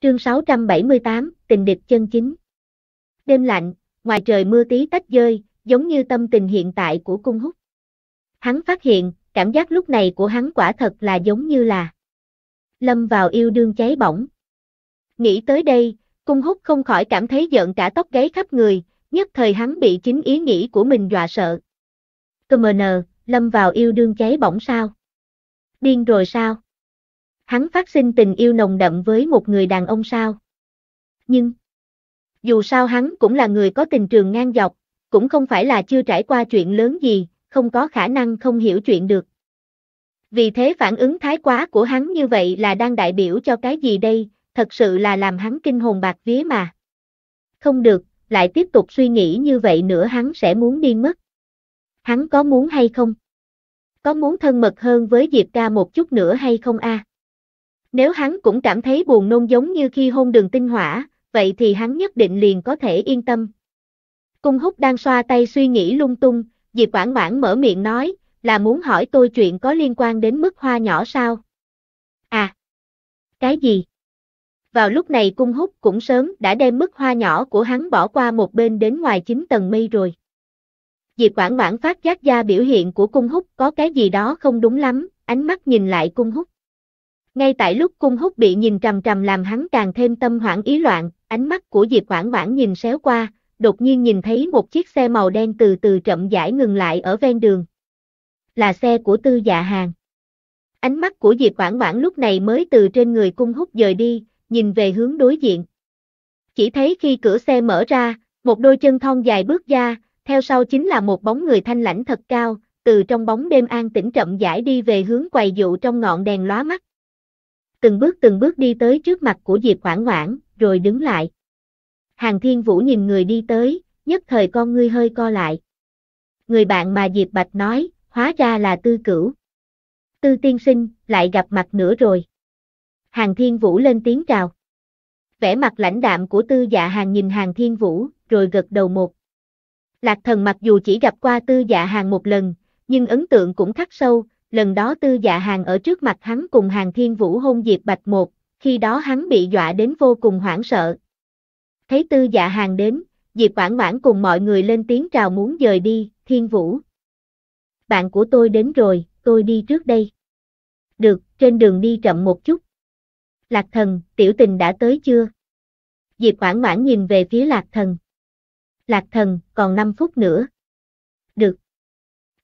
Chương 678, tình địch chân chính. Đêm lạnh, ngoài trời mưa tí tách rơi, giống như tâm tình hiện tại của cung húc. Hắn phát hiện, cảm giác lúc này của hắn quả thật là giống như là lâm vào yêu đương cháy bỏng. Nghĩ tới đây, cung húc không khỏi cảm thấy giận cả tóc gáy khắp người, nhất thời hắn bị chính ý nghĩ của mình dọa sợ. Cơ mờ nờ, lâm vào yêu đương cháy bỏng sao? Điên rồi sao? hắn phát sinh tình yêu nồng đậm với một người đàn ông sao. Nhưng, dù sao hắn cũng là người có tình trường ngang dọc, cũng không phải là chưa trải qua chuyện lớn gì, không có khả năng không hiểu chuyện được. Vì thế phản ứng thái quá của hắn như vậy là đang đại biểu cho cái gì đây, thật sự là làm hắn kinh hồn bạc vía mà. Không được, lại tiếp tục suy nghĩ như vậy nữa hắn sẽ muốn đi mất. Hắn có muốn hay không? Có muốn thân mật hơn với Diệp ca một chút nữa hay không a? À? Nếu hắn cũng cảm thấy buồn nôn giống như khi hôn đường tinh hỏa, vậy thì hắn nhất định liền có thể yên tâm. Cung húc đang xoa tay suy nghĩ lung tung, Diệp Quảng Quảng mở miệng nói, là muốn hỏi tôi chuyện có liên quan đến mức hoa nhỏ sao? À! Cái gì? Vào lúc này cung húc cũng sớm đã đem mức hoa nhỏ của hắn bỏ qua một bên đến ngoài chính tầng mây rồi. Diệp Quảng Quảng phát giác ra biểu hiện của cung húc có cái gì đó không đúng lắm, ánh mắt nhìn lại cung húc. Ngay tại lúc cung hút bị nhìn trầm trầm làm hắn càng thêm tâm hoảng ý loạn, ánh mắt của Diệp Hoảng Hoảng nhìn xéo qua, đột nhiên nhìn thấy một chiếc xe màu đen từ từ chậm rãi ngừng lại ở ven đường. Là xe của tư dạ hàng. Ánh mắt của Diệp Hoảng Hoảng lúc này mới từ trên người cung hút dời đi, nhìn về hướng đối diện. Chỉ thấy khi cửa xe mở ra, một đôi chân thon dài bước ra, theo sau chính là một bóng người thanh lãnh thật cao, từ trong bóng đêm an tĩnh chậm rãi đi về hướng quầy dụ trong ngọn đèn lóa mắt từng bước từng bước đi tới trước mặt của Diệp Hoảng Hoảng, rồi đứng lại. Hàng Thiên Vũ nhìn người đi tới, nhất thời con ngươi hơi co lại. Người bạn mà Diệp Bạch nói, hóa ra là Tư Cửu. Tư tiên sinh, lại gặp mặt nữa rồi. Hàng Thiên Vũ lên tiếng chào. Vẻ mặt lãnh đạm của Tư Dạ Hàng nhìn Hàng Thiên Vũ, rồi gật đầu một. Lạc thần mặc dù chỉ gặp qua Tư Dạ Hàng một lần, nhưng ấn tượng cũng khắc sâu, lần đó tư dạ hàng ở trước mặt hắn cùng hàng thiên vũ hôn diệp bạch một, khi đó hắn bị dọa đến vô cùng hoảng sợ. Thấy tư dạ hàng đến, diệp quảng quảng cùng mọi người lên tiếng chào muốn rời đi, thiên vũ. Bạn của tôi đến rồi, tôi đi trước đây. Được, trên đường đi chậm một chút. Lạc thần, tiểu tình đã tới chưa? Diệp quảng quảng nhìn về phía lạc thần. Lạc thần, còn 5 phút nữa. Được.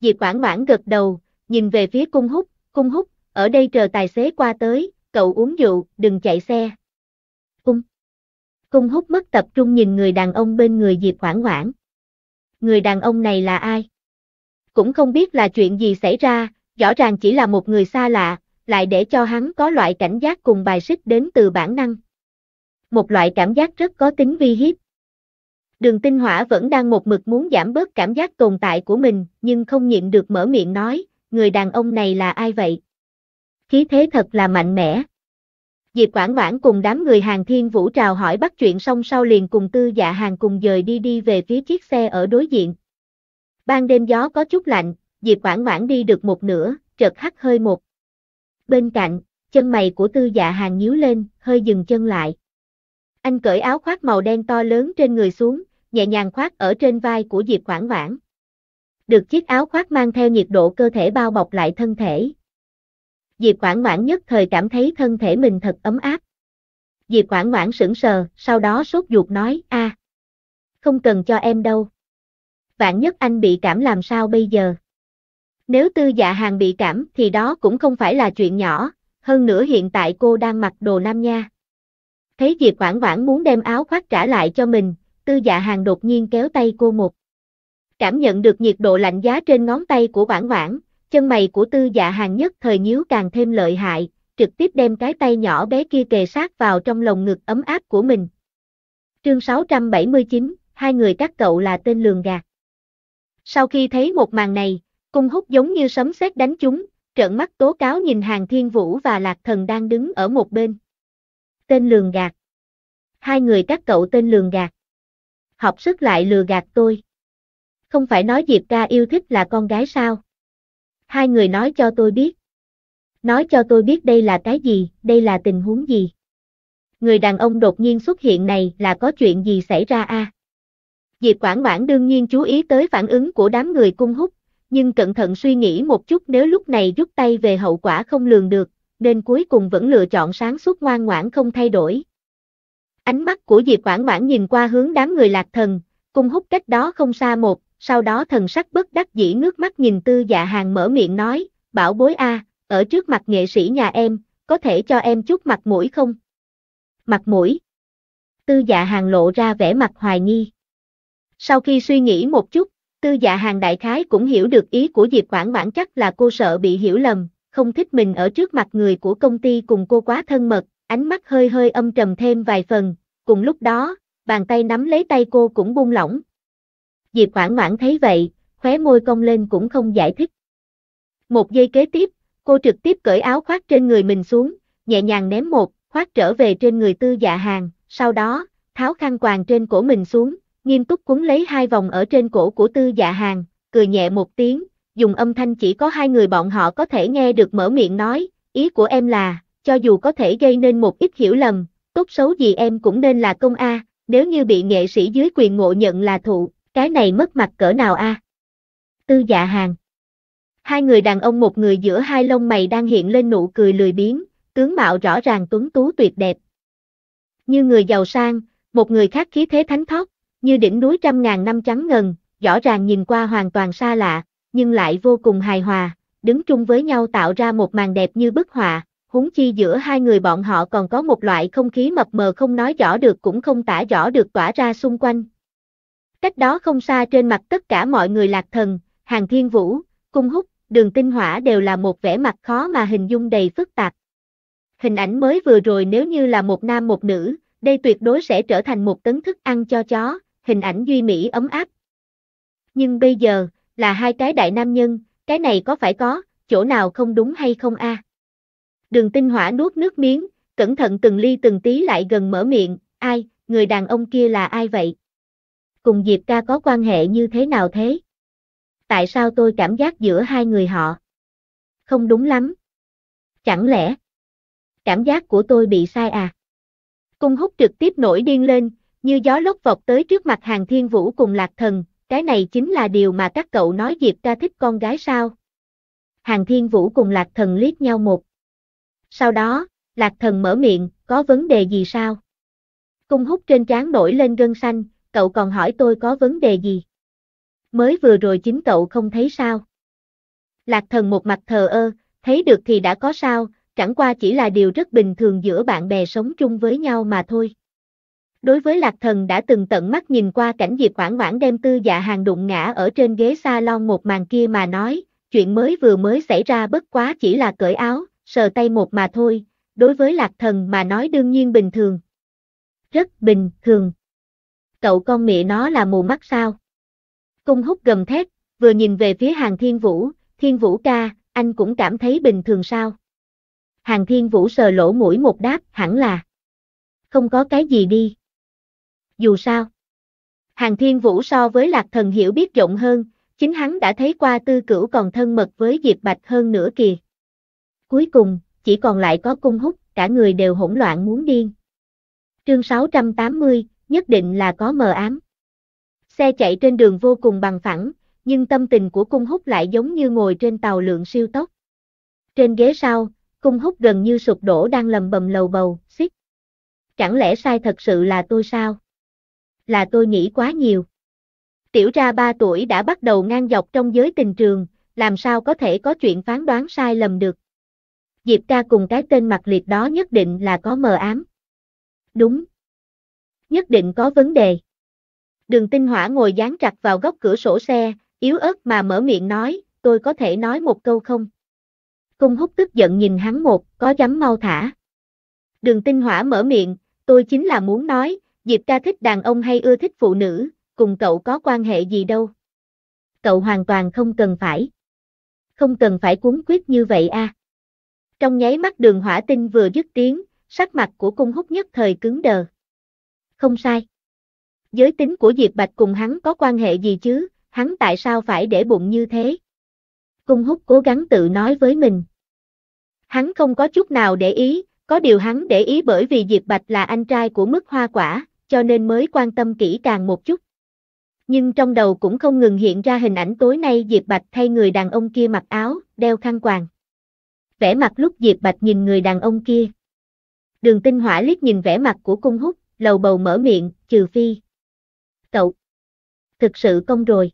Diệp Quảng Quảng gật đầu, nhìn về phía cung hút, cung hút, ở đây chờ tài xế qua tới, cậu uống rượu, đừng chạy xe. Cung. Cung hút mất tập trung nhìn người đàn ông bên người Diệp Hoảng Hoảng. Người đàn ông này là ai? Cũng không biết là chuyện gì xảy ra, rõ ràng chỉ là một người xa lạ, lại để cho hắn có loại cảnh giác cùng bài xích đến từ bản năng. Một loại cảm giác rất có tính vi hiếp. Đường tinh hỏa vẫn đang một mực muốn giảm bớt cảm giác tồn tại của mình, nhưng không nhịn được mở miệng nói, người đàn ông này là ai vậy? Khí thế thật là mạnh mẽ. Diệp Quảng Quảng cùng đám người hàng thiên vũ trào hỏi bắt chuyện xong sau liền cùng tư dạ hàng cùng dời đi đi về phía chiếc xe ở đối diện. Ban đêm gió có chút lạnh, Diệp Quảng Quảng đi được một nửa, chợt hắt hơi một. Bên cạnh, chân mày của tư dạ hàng nhíu lên, hơi dừng chân lại. Anh cởi áo khoác màu đen to lớn trên người xuống, nhẹ nhàng khoác ở trên vai của Diệp Quảng Quảng được chiếc áo khoác mang theo nhiệt độ cơ thể bao bọc lại thân thể. Diệp Quảng Ngoãn nhất thời cảm thấy thân thể mình thật ấm áp. Diệp Quảng Ngoãn sững sờ, sau đó sốt ruột nói, a, không cần cho em đâu. Vạn nhất anh bị cảm làm sao bây giờ? Nếu tư dạ hàng bị cảm thì đó cũng không phải là chuyện nhỏ, hơn nữa hiện tại cô đang mặc đồ nam nha. Thấy Diệp Quảng Quảng muốn đem áo khoác trả lại cho mình, tư dạ hàng đột nhiên kéo tay cô một cảm nhận được nhiệt độ lạnh giá trên ngón tay của bản ngoãn, chân mày của tư dạ hàng nhất thời nhíu càng thêm lợi hại, trực tiếp đem cái tay nhỏ bé kia kề sát vào trong lồng ngực ấm áp của mình. Chương 679, hai người các cậu là tên lường gạt. Sau khi thấy một màn này, cung hút giống như sấm sét đánh chúng, trợn mắt tố cáo nhìn hàng thiên vũ và lạc thần đang đứng ở một bên. Tên lường gạt. Hai người các cậu tên lường gạt. Học sức lại lừa gạt tôi không phải nói Diệp ca yêu thích là con gái sao? Hai người nói cho tôi biết. Nói cho tôi biết đây là cái gì, đây là tình huống gì? Người đàn ông đột nhiên xuất hiện này là có chuyện gì xảy ra a? Diệp Quảng Mãn đương nhiên chú ý tới phản ứng của đám người cung hút, nhưng cẩn thận suy nghĩ một chút nếu lúc này rút tay về hậu quả không lường được, nên cuối cùng vẫn lựa chọn sáng suốt ngoan ngoãn không thay đổi. Ánh mắt của Diệp Quảng Mãn nhìn qua hướng đám người lạc thần, cung hút cách đó không xa một, sau đó thần sắc bất đắc dĩ ngước mắt nhìn tư dạ hàng mở miệng nói, bảo bối a, ở trước mặt nghệ sĩ nhà em, có thể cho em chút mặt mũi không? Mặt mũi. Tư dạ hàng lộ ra vẻ mặt hoài nghi. Sau khi suy nghĩ một chút, tư dạ hàng đại khái cũng hiểu được ý của Diệp Quảng Mãn chắc là cô sợ bị hiểu lầm, không thích mình ở trước mặt người của công ty cùng cô quá thân mật, ánh mắt hơi hơi âm trầm thêm vài phần, cùng lúc đó, bàn tay nắm lấy tay cô cũng buông lỏng, Diệp Hoảng Hoảng thấy vậy, khóe môi cong lên cũng không giải thích. Một giây kế tiếp, cô trực tiếp cởi áo khoác trên người mình xuống, nhẹ nhàng ném một, khoác trở về trên người tư dạ hàng, sau đó, tháo khăn quàng trên cổ mình xuống, nghiêm túc cuốn lấy hai vòng ở trên cổ của tư dạ hàng, cười nhẹ một tiếng, dùng âm thanh chỉ có hai người bọn họ có thể nghe được mở miệng nói, ý của em là, cho dù có thể gây nên một ít hiểu lầm, tốt xấu gì em cũng nên là công A, nếu như bị nghệ sĩ dưới quyền ngộ nhận là thụ, cái này mất mặt cỡ nào a? Tư dạ hàng. Hai người đàn ông một người giữa hai lông mày đang hiện lên nụ cười lười biếng, tướng mạo rõ ràng tuấn tú tuyệt đẹp. Như người giàu sang, một người khác khí thế thánh thoát, như đỉnh núi trăm ngàn năm trắng ngần, rõ ràng nhìn qua hoàn toàn xa lạ, nhưng lại vô cùng hài hòa, đứng chung với nhau tạo ra một màn đẹp như bức họa, húng chi giữa hai người bọn họ còn có một loại không khí mập mờ không nói rõ được cũng không tả rõ được tỏa ra xung quanh, Cách đó không xa trên mặt tất cả mọi người lạc thần, hàng thiên vũ, cung húc, đường tinh hỏa đều là một vẻ mặt khó mà hình dung đầy phức tạp. Hình ảnh mới vừa rồi nếu như là một nam một nữ, đây tuyệt đối sẽ trở thành một tấn thức ăn cho chó, hình ảnh duy mỹ ấm áp. Nhưng bây giờ, là hai cái đại nam nhân, cái này có phải có, chỗ nào không đúng hay không a? Đường tinh hỏa nuốt nước miếng, cẩn thận từng ly từng tí lại gần mở miệng, ai, người đàn ông kia là ai vậy? Cùng Diệp ca có quan hệ như thế nào thế? Tại sao tôi cảm giác giữa hai người họ? Không đúng lắm. Chẳng lẽ cảm giác của tôi bị sai à? Cung hút trực tiếp nổi điên lên, như gió lốc vọt tới trước mặt hàng thiên vũ cùng lạc thần, cái này chính là điều mà các cậu nói Diệp ca thích con gái sao? Hàng thiên vũ cùng lạc thần liếc nhau một. Sau đó, lạc thần mở miệng, có vấn đề gì sao? Cung hút trên trán nổi lên gân xanh, cậu còn hỏi tôi có vấn đề gì? Mới vừa rồi chính cậu không thấy sao? Lạc thần một mặt thờ ơ, thấy được thì đã có sao, chẳng qua chỉ là điều rất bình thường giữa bạn bè sống chung với nhau mà thôi. Đối với Lạc Thần đã từng tận mắt nhìn qua cảnh Diệp Quảng Quảng đem tư dạ hàng đụng ngã ở trên ghế salon một màn kia mà nói, chuyện mới vừa mới xảy ra bất quá chỉ là cởi áo, sờ tay một mà thôi, đối với Lạc Thần mà nói đương nhiên bình thường. Rất bình thường cậu con mẹ nó là mù mắt sao? Cung hút gầm thét, vừa nhìn về phía hàng thiên vũ, thiên vũ ca, anh cũng cảm thấy bình thường sao? Hàng thiên vũ sờ lỗ mũi một đáp, hẳn là. Không có cái gì đi. Dù sao. Hàng thiên vũ so với lạc thần hiểu biết rộng hơn, chính hắn đã thấy qua tư cửu còn thân mật với Diệp Bạch hơn nữa kìa. Cuối cùng, chỉ còn lại có cung hút, cả người đều hỗn loạn muốn điên. Chương 680, nhất định là có mờ ám. Xe chạy trên đường vô cùng bằng phẳng, nhưng tâm tình của cung Húc lại giống như ngồi trên tàu lượng siêu tốc. Trên ghế sau, cung Húc gần như sụp đổ đang lầm bầm lầu bầu, xích. Chẳng lẽ sai thật sự là tôi sao? Là tôi nghĩ quá nhiều. Tiểu ra 3 tuổi đã bắt đầu ngang dọc trong giới tình trường, làm sao có thể có chuyện phán đoán sai lầm được. Diệp ca cùng cái tên mặt liệt đó nhất định là có mờ ám. Đúng, nhất định có vấn đề. Đường tinh hỏa ngồi dán chặt vào góc cửa sổ xe, yếu ớt mà mở miệng nói, tôi có thể nói một câu không? Cung hút tức giận nhìn hắn một, có dám mau thả. Đường tinh hỏa mở miệng, tôi chính là muốn nói, Diệp ca thích đàn ông hay ưa thích phụ nữ, cùng cậu có quan hệ gì đâu. Cậu hoàn toàn không cần phải. Không cần phải cuốn quyết như vậy a. À. Trong nháy mắt đường hỏa tinh vừa dứt tiếng, sắc mặt của cung hút nhất thời cứng đờ không sai. Giới tính của Diệp Bạch cùng hắn có quan hệ gì chứ, hắn tại sao phải để bụng như thế? Cung hút cố gắng tự nói với mình. Hắn không có chút nào để ý, có điều hắn để ý bởi vì Diệp Bạch là anh trai của mức hoa quả, cho nên mới quan tâm kỹ càng một chút. Nhưng trong đầu cũng không ngừng hiện ra hình ảnh tối nay Diệp Bạch thay người đàn ông kia mặc áo, đeo khăn quàng. Vẻ mặt lúc Diệp Bạch nhìn người đàn ông kia. Đường tinh hỏa liếc nhìn vẻ mặt của cung hút, lầu bầu mở miệng, trừ phi. Cậu, thực sự công rồi.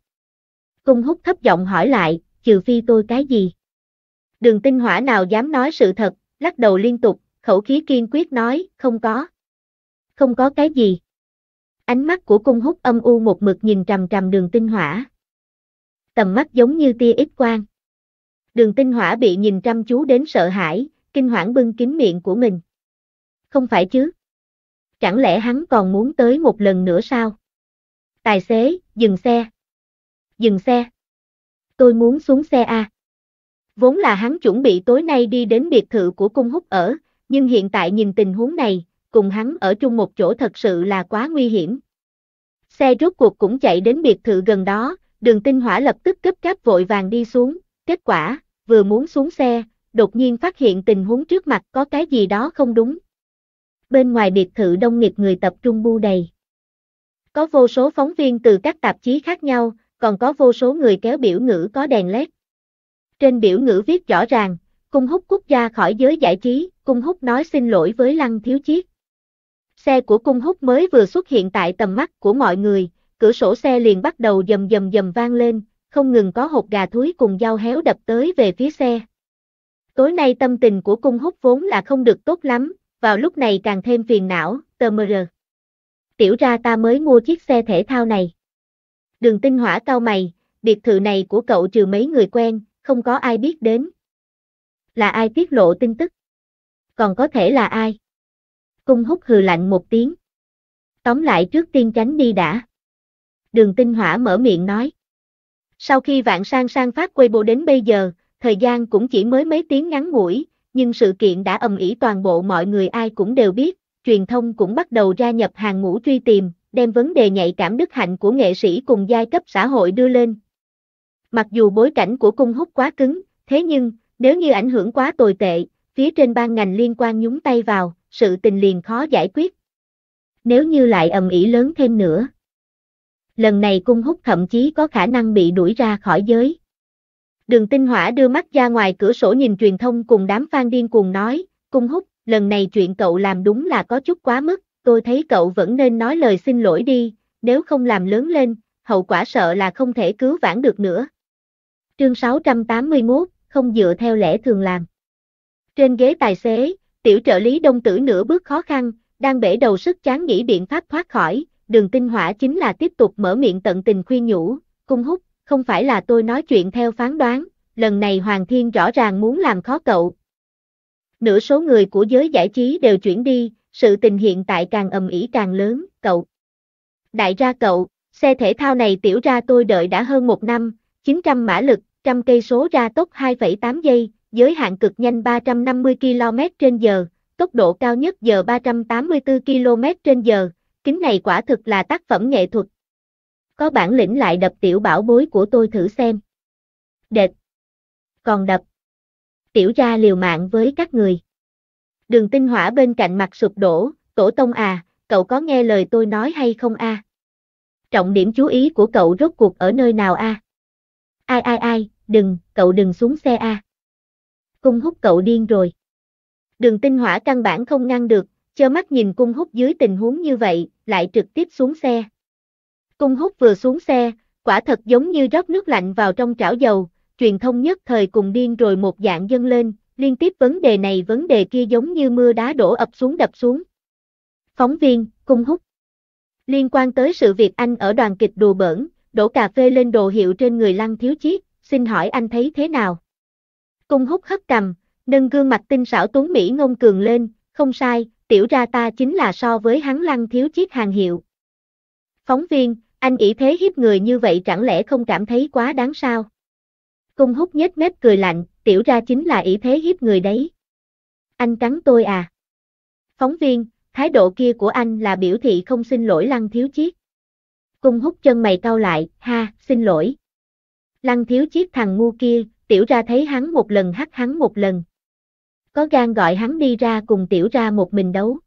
Cung hút thấp giọng hỏi lại, trừ phi tôi cái gì? Đường tinh hỏa nào dám nói sự thật, lắc đầu liên tục, khẩu khí kiên quyết nói, không có. Không có cái gì. Ánh mắt của cung hút âm u một mực nhìn trầm trầm đường tinh hỏa. Tầm mắt giống như tia ít quang. Đường tinh hỏa bị nhìn chăm chú đến sợ hãi, kinh hoảng bưng kín miệng của mình. Không phải chứ. Chẳng lẽ hắn còn muốn tới một lần nữa sao? Tài xế, dừng xe. Dừng xe. Tôi muốn xuống xe A. Vốn là hắn chuẩn bị tối nay đi đến biệt thự của cung húc ở, nhưng hiện tại nhìn tình huống này, cùng hắn ở chung một chỗ thật sự là quá nguy hiểm. Xe rốt cuộc cũng chạy đến biệt thự gần đó, đường tinh hỏa lập tức cấp gáp vội vàng đi xuống, kết quả, vừa muốn xuống xe, đột nhiên phát hiện tình huống trước mặt có cái gì đó không đúng, bên ngoài biệt thự đông nghiệp người tập trung bu đầy. Có vô số phóng viên từ các tạp chí khác nhau, còn có vô số người kéo biểu ngữ có đèn led. Trên biểu ngữ viết rõ ràng, Cung hút quốc gia khỏi giới giải trí, Cung hút nói xin lỗi với Lăng Thiếu chiếc. Xe của Cung hút mới vừa xuất hiện tại tầm mắt của mọi người, cửa sổ xe liền bắt đầu dầm dầm dầm vang lên, không ngừng có hột gà thúi cùng dao héo đập tới về phía xe. Tối nay tâm tình của Cung hút vốn là không được tốt lắm, vào lúc này càng thêm phiền não, tờ mờ rờ. Tiểu ra ta mới mua chiếc xe thể thao này. Đường tinh hỏa cao mày, biệt thự này của cậu trừ mấy người quen, không có ai biết đến. Là ai tiết lộ tin tức? Còn có thể là ai? Cung hút hừ lạnh một tiếng. Tóm lại trước tiên tránh đi đã. Đường tinh hỏa mở miệng nói. Sau khi vạn sang sang phát quay bộ đến bây giờ, thời gian cũng chỉ mới mấy tiếng ngắn ngủi, nhưng sự kiện đã ầm ĩ toàn bộ mọi người ai cũng đều biết, truyền thông cũng bắt đầu ra nhập hàng ngũ truy tìm, đem vấn đề nhạy cảm đức hạnh của nghệ sĩ cùng giai cấp xã hội đưa lên. Mặc dù bối cảnh của cung hút quá cứng, thế nhưng, nếu như ảnh hưởng quá tồi tệ, phía trên ban ngành liên quan nhúng tay vào, sự tình liền khó giải quyết. Nếu như lại ầm ĩ lớn thêm nữa. Lần này cung hút thậm chí có khả năng bị đuổi ra khỏi giới. Đường Tinh Hỏa đưa mắt ra ngoài cửa sổ nhìn truyền thông cùng đám fan điên cuồng nói, cung hút, lần này chuyện cậu làm đúng là có chút quá mức, tôi thấy cậu vẫn nên nói lời xin lỗi đi, nếu không làm lớn lên, hậu quả sợ là không thể cứu vãn được nữa. Chương 681, không dựa theo lẽ thường làm. Trên ghế tài xế, tiểu trợ lý đông tử nửa bước khó khăn, đang bể đầu sức chán nghĩ biện pháp thoát khỏi, đường tinh hỏa chính là tiếp tục mở miệng tận tình khuyên nhủ, cung hút, không phải là tôi nói chuyện theo phán đoán, lần này Hoàng Thiên rõ ràng muốn làm khó cậu. Nửa số người của giới giải trí đều chuyển đi, sự tình hiện tại càng ầm ĩ càng lớn, cậu. Đại ra cậu, xe thể thao này tiểu ra tôi đợi đã hơn một năm, 900 mã lực, trăm cây số ra tốc 2,8 giây, giới hạn cực nhanh 350 km h tốc độ cao nhất giờ 384 km h kính này quả thực là tác phẩm nghệ thuật, có bản lĩnh lại đập tiểu bảo bối của tôi thử xem. Đệt. Còn đập. Tiểu ra liều mạng với các người. Đường tinh hỏa bên cạnh mặt sụp đổ, tổ tông à, cậu có nghe lời tôi nói hay không a? À? Trọng điểm chú ý của cậu rốt cuộc ở nơi nào a? À? Ai ai ai, đừng, cậu đừng xuống xe a. À. Cung hút cậu điên rồi. Đường tinh hỏa căn bản không ngăn được, chơ mắt nhìn cung hút dưới tình huống như vậy, lại trực tiếp xuống xe, Cung hút vừa xuống xe, quả thật giống như rót nước lạnh vào trong chảo dầu, truyền thông nhất thời cùng điên rồi một dạng dâng lên, liên tiếp vấn đề này vấn đề kia giống như mưa đá đổ ập xuống đập xuống. Phóng viên, cung hút. Liên quan tới sự việc anh ở đoàn kịch đùa bỡn, đổ cà phê lên đồ hiệu trên người lăng thiếu Chiết, xin hỏi anh thấy thế nào? Cung hút hất cầm, nâng gương mặt tinh xảo tuấn Mỹ ngông cường lên, không sai, tiểu ra ta chính là so với hắn lăng thiếu Chiết hàng hiệu. Phóng viên, anh ỷ thế hiếp người như vậy chẳng lẽ không cảm thấy quá đáng sao? Cung hút nhếch mép cười lạnh, tiểu ra chính là ỷ thế hiếp người đấy. Anh cắn tôi à? Phóng viên, thái độ kia của anh là biểu thị không xin lỗi Lăng Thiếu Chiết. Cung hút chân mày cau lại, ha, xin lỗi. Lăng Thiếu Chiết thằng ngu kia, tiểu ra thấy hắn một lần hắt hắn một lần. Có gan gọi hắn đi ra cùng tiểu ra một mình đấu.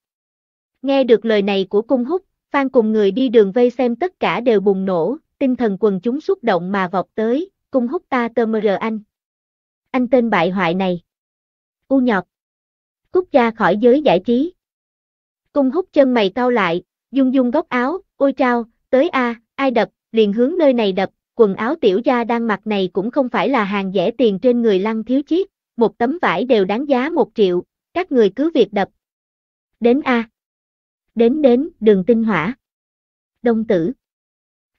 Nghe được lời này của cung hút, Phan cùng người đi đường vây xem tất cả đều bùng nổ, tinh thần quần chúng xúc động mà vọt tới, cung hút ta tơ mơ rờ anh. Anh tên bại hoại này. U nhọt. Cút ra khỏi giới giải trí. Cung hút chân mày cau lại, dung dung góc áo, ôi trao, tới a, ai đập, liền hướng nơi này đập, quần áo tiểu gia đang mặc này cũng không phải là hàng rẻ tiền trên người lăng thiếu chiếc, một tấm vải đều đáng giá một triệu, các người cứ việc đập. Đến a đến đến, đường tinh hỏa. Đông tử.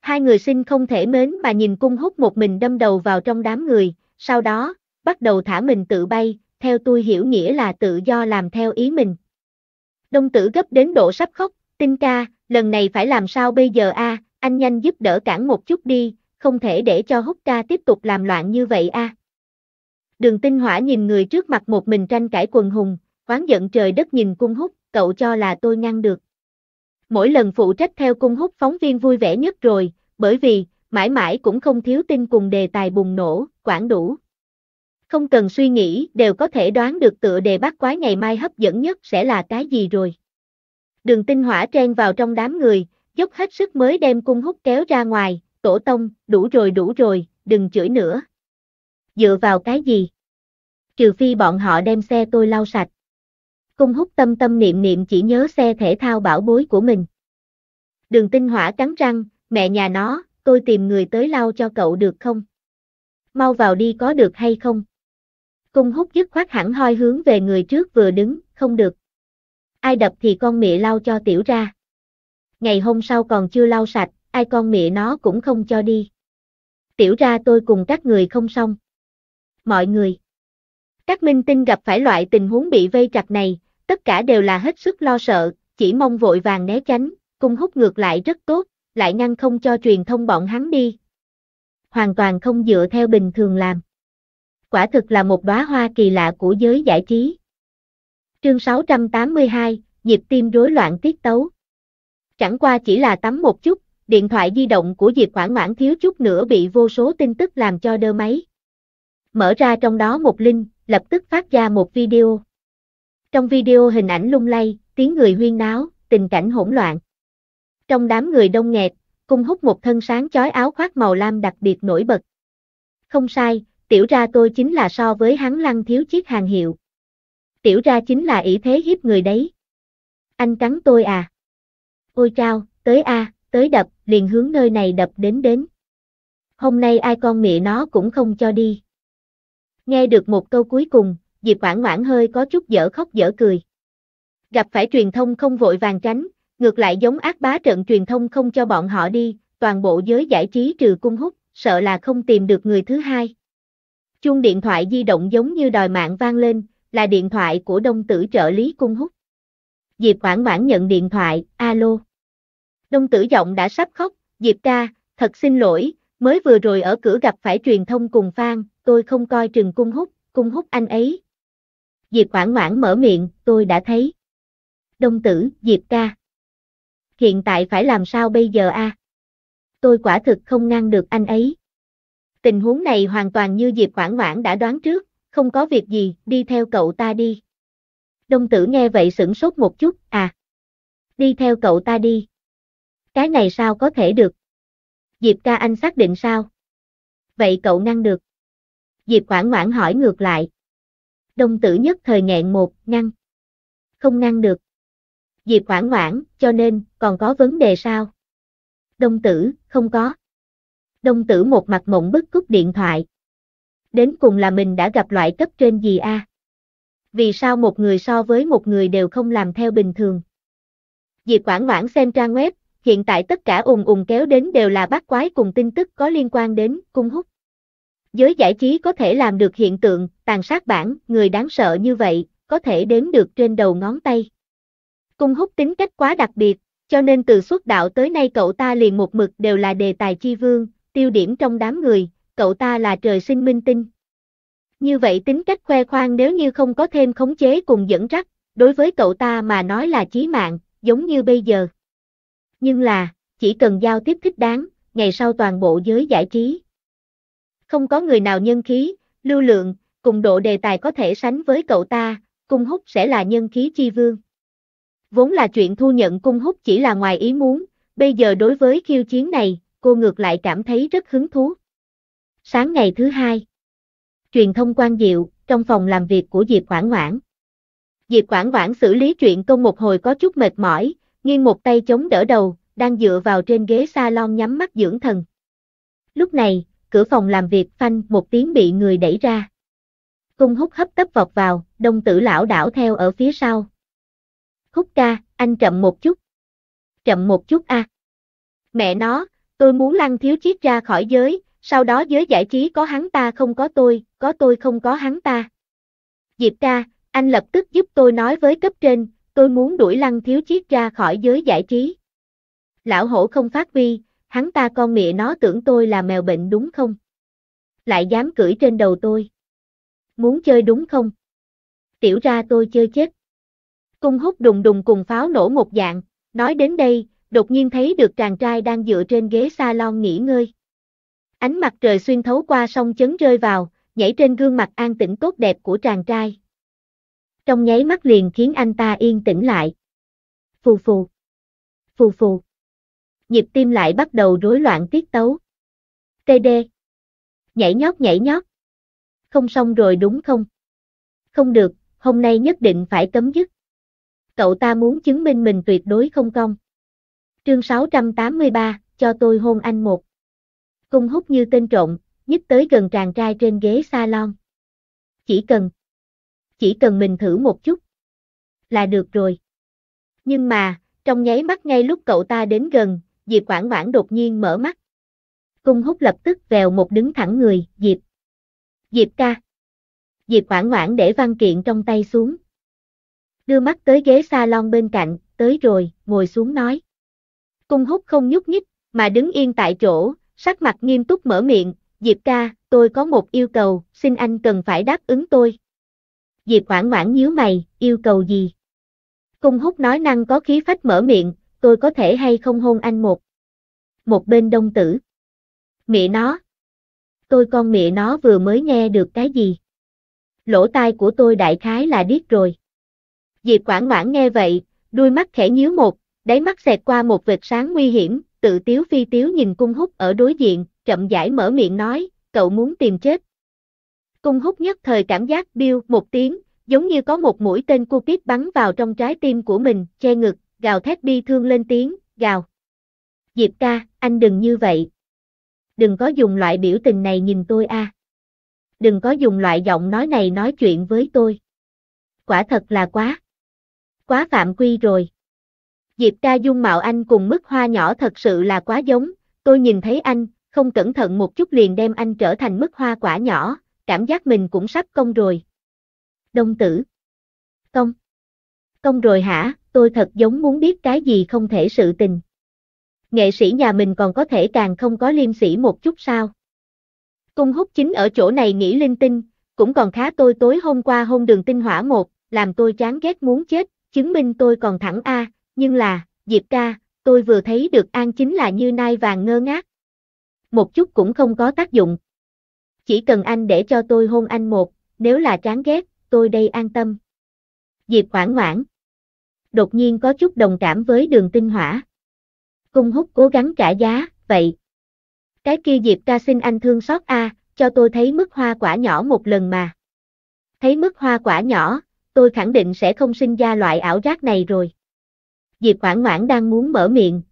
Hai người sinh không thể mến mà nhìn cung hút một mình đâm đầu vào trong đám người, sau đó, bắt đầu thả mình tự bay, theo tôi hiểu nghĩa là tự do làm theo ý mình. Đông tử gấp đến độ sắp khóc, tinh ca, lần này phải làm sao bây giờ a? anh nhanh giúp đỡ cản một chút đi, không thể để cho hút ca tiếp tục làm loạn như vậy a. Đường tinh hỏa nhìn người trước mặt một mình tranh cãi quần hùng, oán giận trời đất nhìn cung hút cậu cho là tôi ngăn được. Mỗi lần phụ trách theo cung hút phóng viên vui vẻ nhất rồi, bởi vì, mãi mãi cũng không thiếu tin cùng đề tài bùng nổ, quảng đủ. Không cần suy nghĩ, đều có thể đoán được tựa đề bác quái ngày mai hấp dẫn nhất sẽ là cái gì rồi. Đường tinh hỏa chen vào trong đám người, dốc hết sức mới đem cung hút kéo ra ngoài, tổ tông, đủ rồi đủ rồi, đừng chửi nữa. Dựa vào cái gì? Trừ phi bọn họ đem xe tôi lau sạch. Cung hút tâm tâm niệm niệm chỉ nhớ xe thể thao bảo bối của mình. Đường tinh hỏa cắn răng, mẹ nhà nó, tôi tìm người tới lau cho cậu được không? Mau vào đi có được hay không? Cung hút dứt khoát hẳn hoi hướng về người trước vừa đứng, không được. Ai đập thì con mẹ lau cho tiểu ra. Ngày hôm sau còn chưa lau sạch, ai con mẹ nó cũng không cho đi. Tiểu ra tôi cùng các người không xong. Mọi người. Các minh tinh gặp phải loại tình huống bị vây chặt này, tất cả đều là hết sức lo sợ, chỉ mong vội vàng né tránh, cung hút ngược lại rất tốt, lại ngăn không cho truyền thông bọn hắn đi. Hoàn toàn không dựa theo bình thường làm. Quả thực là một đóa hoa kỳ lạ của giới giải trí. Chương 682, nhịp tim rối loạn tiết tấu. Chẳng qua chỉ là tắm một chút, điện thoại di động của Diệp Khoản Ngoãn thiếu chút nữa bị vô số tin tức làm cho đơ máy. Mở ra trong đó một link, lập tức phát ra một video. Trong video hình ảnh lung lay, tiếng người huyên náo, tình cảnh hỗn loạn. Trong đám người đông nghẹt, cung hút một thân sáng chói áo khoác màu lam đặc biệt nổi bật. Không sai, tiểu ra tôi chính là so với hắn lăng thiếu chiếc hàng hiệu. Tiểu ra chính là ý thế hiếp người đấy. Anh cắn tôi à? Ôi chao, tới a, tới đập, liền hướng nơi này đập đến đến. Hôm nay ai con mẹ nó cũng không cho đi. Nghe được một câu cuối cùng, Diệp Oản Oản hơi có chút dở khóc dở cười. Gặp phải truyền thông không vội vàng tránh, ngược lại giống ác bá trận truyền thông không cho bọn họ đi, toàn bộ giới giải trí trừ cung hút, sợ là không tìm được người thứ hai. Chuông điện thoại di động giống như đòi mạng vang lên, là điện thoại của đông tử trợ lý cung hút. Diệp Oản Oản nhận điện thoại, alo. Đông tử giọng đã sắp khóc, Diệp ca, thật xin lỗi, mới vừa rồi ở cửa gặp phải truyền thông cùng Phan, tôi không coi trừng cung hút, cung hút anh ấy, Diệp Hoảng Hoảng mở miệng, tôi đã thấy. Đông tử, Diệp ca. Hiện tại phải làm sao bây giờ a? Tôi quả thực không ngăn được anh ấy. Tình huống này hoàn toàn như Diệp Hoảng Hoảng đã đoán trước, không có việc gì, đi theo cậu ta đi. Đông tử nghe vậy sửng sốt một chút, à. Đi theo cậu ta đi. Cái này sao có thể được? Diệp ca anh xác định sao? Vậy cậu ngăn được. Diệp Quảng Quảng hỏi ngược lại. Đông tử nhất thời nghẹn một, ngăn. Không ngăn được. Diệp hoảng hoảng, cho nên, còn có vấn đề sao? Đông tử, không có. Đông tử một mặt mộng bức cúp điện thoại. Đến cùng là mình đã gặp loại cấp trên gì a? Vì sao một người so với một người đều không làm theo bình thường? Diệp Quảng Ngoãn xem trang web, hiện tại tất cả ùng ùng kéo đến đều là bát quái cùng tin tức có liên quan đến cung hút. Giới giải trí có thể làm được hiện tượng, tàn sát bản, người đáng sợ như vậy, có thể đếm được trên đầu ngón tay. Cung hút tính cách quá đặc biệt, cho nên từ xuất đạo tới nay cậu ta liền một mực đều là đề tài chi vương, tiêu điểm trong đám người, cậu ta là trời sinh minh tinh. Như vậy tính cách khoe khoang nếu như không có thêm khống chế cùng dẫn dắt, đối với cậu ta mà nói là chí mạng, giống như bây giờ. Nhưng là, chỉ cần giao tiếp thích đáng, ngày sau toàn bộ giới giải trí, không có người nào nhân khí, lưu lượng, cùng độ đề tài có thể sánh với cậu ta, cung hút sẽ là nhân khí chi vương. Vốn là chuyện thu nhận cung hút chỉ là ngoài ý muốn, bây giờ đối với khiêu chiến này, cô ngược lại cảm thấy rất hứng thú. Sáng ngày thứ hai, truyền thông quan diệu, trong phòng làm việc của Diệp Quảng Quảng. Diệp Quảng Quảng xử lý chuyện công một hồi có chút mệt mỏi, nghiêng một tay chống đỡ đầu, đang dựa vào trên ghế salon nhắm mắt dưỡng thần. Lúc này, cửa phòng làm việc phanh một tiếng bị người đẩy ra. Cung hút hấp tấp vọt vào, đông tử lão đảo theo ở phía sau. Hút ca, anh chậm một chút. Chậm một chút a. Mẹ nó, tôi muốn lăng thiếu chiếc ra khỏi giới, sau đó giới giải trí có hắn ta không có tôi, có tôi không có hắn ta. Diệp ca, anh lập tức giúp tôi nói với cấp trên, tôi muốn đuổi lăng thiếu chiếc ra khỏi giới giải trí. Lão hổ không phát huy, hắn ta con mẹ nó tưởng tôi là mèo bệnh đúng không? Lại dám cưỡi trên đầu tôi. Muốn chơi đúng không? Tiểu ra tôi chơi chết. Cung hút đùng đùng cùng pháo nổ một dạng, nói đến đây, đột nhiên thấy được chàng trai đang dựa trên ghế salon nghỉ ngơi. Ánh mặt trời xuyên thấu qua sông chấn rơi vào, nhảy trên gương mặt an tĩnh tốt đẹp của chàng trai. Trong nháy mắt liền khiến anh ta yên tĩnh lại. Phù phù. Phù phù nhịp tim lại bắt đầu rối loạn tiết tấu. TD. Nhảy nhót nhảy nhót. Không xong rồi đúng không? Không được, hôm nay nhất định phải cấm dứt. Cậu ta muốn chứng minh mình tuyệt đối không cong. Chương 683, cho tôi hôn anh một. Cung hút như tên trộm, nhích tới gần chàng trai trên ghế salon. Chỉ cần, chỉ cần mình thử một chút, là được rồi. Nhưng mà, trong nháy mắt ngay lúc cậu ta đến gần, Diệp Quảng Quảng đột nhiên mở mắt. Cung hút lập tức vèo một đứng thẳng người, Diệp. Diệp ca. Diệp Quảng Quảng để văn kiện trong tay xuống. Đưa mắt tới ghế salon bên cạnh, tới rồi, ngồi xuống nói. Cung hút không nhúc nhích, mà đứng yên tại chỗ, sắc mặt nghiêm túc mở miệng, Diệp ca, tôi có một yêu cầu, xin anh cần phải đáp ứng tôi. Diệp Quảng Quảng nhíu mày, yêu cầu gì? Cung hút nói năng có khí phách mở miệng, tôi có thể hay không hôn anh một. Một bên đông tử. Mẹ nó. Tôi con mẹ nó vừa mới nghe được cái gì. Lỗ tai của tôi đại khái là điếc rồi. Diệp Quảng Ngoãn nghe vậy, đuôi mắt khẽ nhíu một, đáy mắt xẹt qua một vệt sáng nguy hiểm, tự tiếu phi tiếu nhìn cung hút ở đối diện, chậm rãi mở miệng nói, cậu muốn tìm chết. Cung hút nhất thời cảm giác biêu một tiếng, giống như có một mũi tên cupid bắn vào trong trái tim của mình, che ngực, gào thét bi thương lên tiếng, gào. Diệp ca, anh đừng như vậy. Đừng có dùng loại biểu tình này nhìn tôi a. Đừng có dùng loại giọng nói này nói chuyện với tôi. Quả thật là quá. Quá phạm quy rồi. Diệp ca dung mạo anh cùng mức hoa nhỏ thật sự là quá giống, tôi nhìn thấy anh, không cẩn thận một chút liền đem anh trở thành mức hoa quả nhỏ, cảm giác mình cũng sắp công rồi. Đông tử. Công. Công rồi hả, tôi thật giống muốn biết cái gì không thể sự tình. Nghệ sĩ nhà mình còn có thể càng không có liêm sĩ một chút sao. Cung hút chính ở chỗ này nghĩ linh tinh, cũng còn khá tôi tối hôm qua hôn đường tinh hỏa một, làm tôi chán ghét muốn chết, chứng minh tôi còn thẳng A, nhưng là, Diệp ca, tôi vừa thấy được An chính là như nai vàng ngơ ngác. Một chút cũng không có tác dụng. Chỉ cần anh để cho tôi hôn anh một, nếu là chán ghét, tôi đây an tâm. Diệp hoảng hoảng đột nhiên có chút đồng cảm với đường tinh hỏa. Cung hút cố gắng trả giá, vậy. Cái kia Diệp ca xin anh thương xót a, cho tôi thấy mức hoa quả nhỏ một lần mà. Thấy mức hoa quả nhỏ, tôi khẳng định sẽ không sinh ra loại ảo giác này rồi. Diệp Quảng Hoảng đang muốn mở miệng.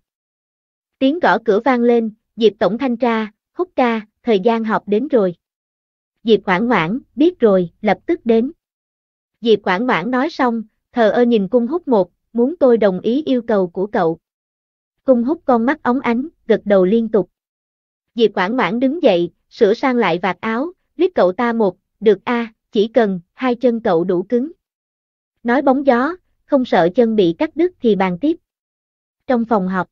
Tiếng gõ cửa vang lên, Diệp Tổng Thanh tra, hút ca, thời gian học đến rồi. Diệp Quảng Hoảng, biết rồi, lập tức đến. Diệp Quảng Hoảng nói xong, thờ ơ nhìn cung hút một, muốn tôi đồng ý yêu cầu của cậu. Cung hút con mắt óng ánh, gật đầu liên tục. Diệp Quảng Mãn đứng dậy, sửa sang lại vạt áo, liếc cậu ta một, được a, chỉ cần, hai chân cậu đủ cứng. Nói bóng gió, không sợ chân bị cắt đứt thì bàn tiếp. Trong phòng học,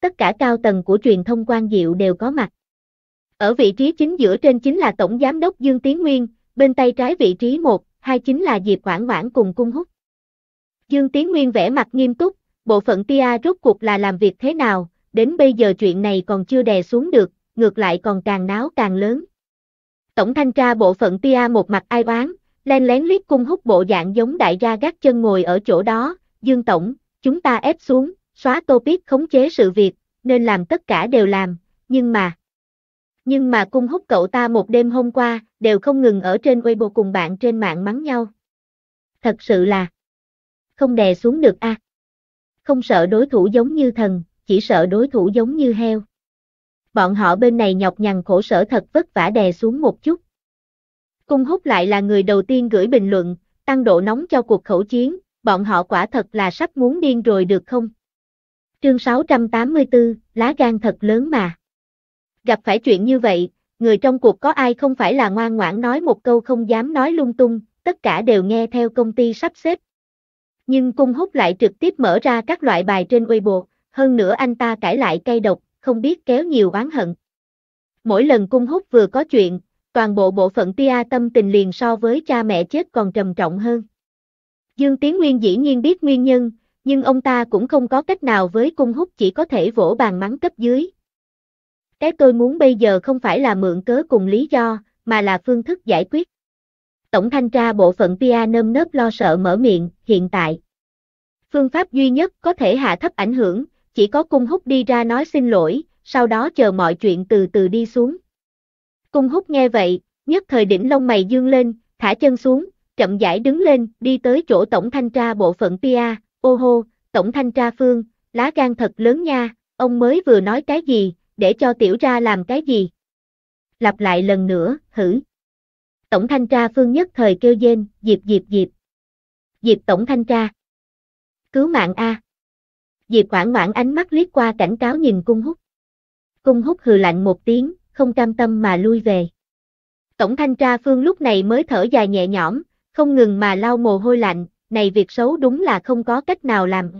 tất cả cao tầng của truyền thông quan diệu đều có mặt. Ở vị trí chính giữa trên chính là Tổng Giám đốc Dương Tiến Nguyên, bên tay trái vị trí một, hai chính là Diệp Quảng Mãn cùng cung hút. Dương Tiến Nguyên vẽ mặt nghiêm túc, bộ phận PR rốt cuộc là làm việc thế nào, đến bây giờ chuyện này còn chưa đè xuống được, ngược lại còn càng náo càng lớn. Tổng thanh tra bộ phận PR một mặt ai oán, len lén liếc cung hút bộ dạng giống đại gia gác chân ngồi ở chỗ đó, Dương Tổng, chúng ta ép xuống, xóa topic khống chế sự việc, nên làm tất cả đều làm, nhưng mà... Nhưng mà cung hút cậu ta một đêm hôm qua, đều không ngừng ở trên Weibo cùng bạn trên mạng mắng nhau. Thật sự là không đè xuống được a. À. Không sợ đối thủ giống như thần, chỉ sợ đối thủ giống như heo. Bọn họ bên này nhọc nhằn khổ sở thật vất vả đè xuống một chút. Cung hút lại là người đầu tiên gửi bình luận, tăng độ nóng cho cuộc khẩu chiến, bọn họ quả thật là sắp muốn điên rồi được không? Chương 684, lá gan thật lớn mà. Gặp phải chuyện như vậy, người trong cuộc có ai không phải là ngoan ngoãn nói một câu không dám nói lung tung, tất cả đều nghe theo công ty sắp xếp, nhưng cung hút lại trực tiếp mở ra các loại bài trên Weibo, hơn nữa anh ta cải lại cay độc, không biết kéo nhiều oán hận. Mỗi lần cung hút vừa có chuyện, toàn bộ bộ phận Tia tâm tình liền so với cha mẹ chết còn trầm trọng hơn. Dương Tiến Nguyên dĩ nhiên biết nguyên nhân, nhưng ông ta cũng không có cách nào với cung hút chỉ có thể vỗ bàn mắng cấp dưới. Cái tôi muốn bây giờ không phải là mượn cớ cùng lý do, mà là phương thức giải quyết. Tổng thanh tra bộ phận PA nơm nớp lo sợ mở miệng, hiện tại. Phương pháp duy nhất có thể hạ thấp ảnh hưởng, chỉ có cung hút đi ra nói xin lỗi, sau đó chờ mọi chuyện từ từ đi xuống. Cung hút nghe vậy, nhất thời đỉnh lông mày dương lên, thả chân xuống, chậm rãi đứng lên, đi tới chỗ tổng thanh tra bộ phận PA, ô hô, tổng thanh tra Phương, lá gan thật lớn nha, ông mới vừa nói cái gì, để cho tiểu ra làm cái gì. Lặp lại lần nữa, hử. Tổng thanh tra Phương Nhất thời kêu dên, Diệp Diệp Diệp. Diệp Tổng thanh tra. Cứu mạng A. Diệp Quảng Ngoãn ánh mắt liếc qua cảnh cáo nhìn cung hút. Cung hút hừ lạnh một tiếng, không cam tâm mà lui về. Tổng thanh tra Phương lúc này mới thở dài nhẹ nhõm, không ngừng mà lau mồ hôi lạnh, này việc xấu đúng là không có cách nào làm.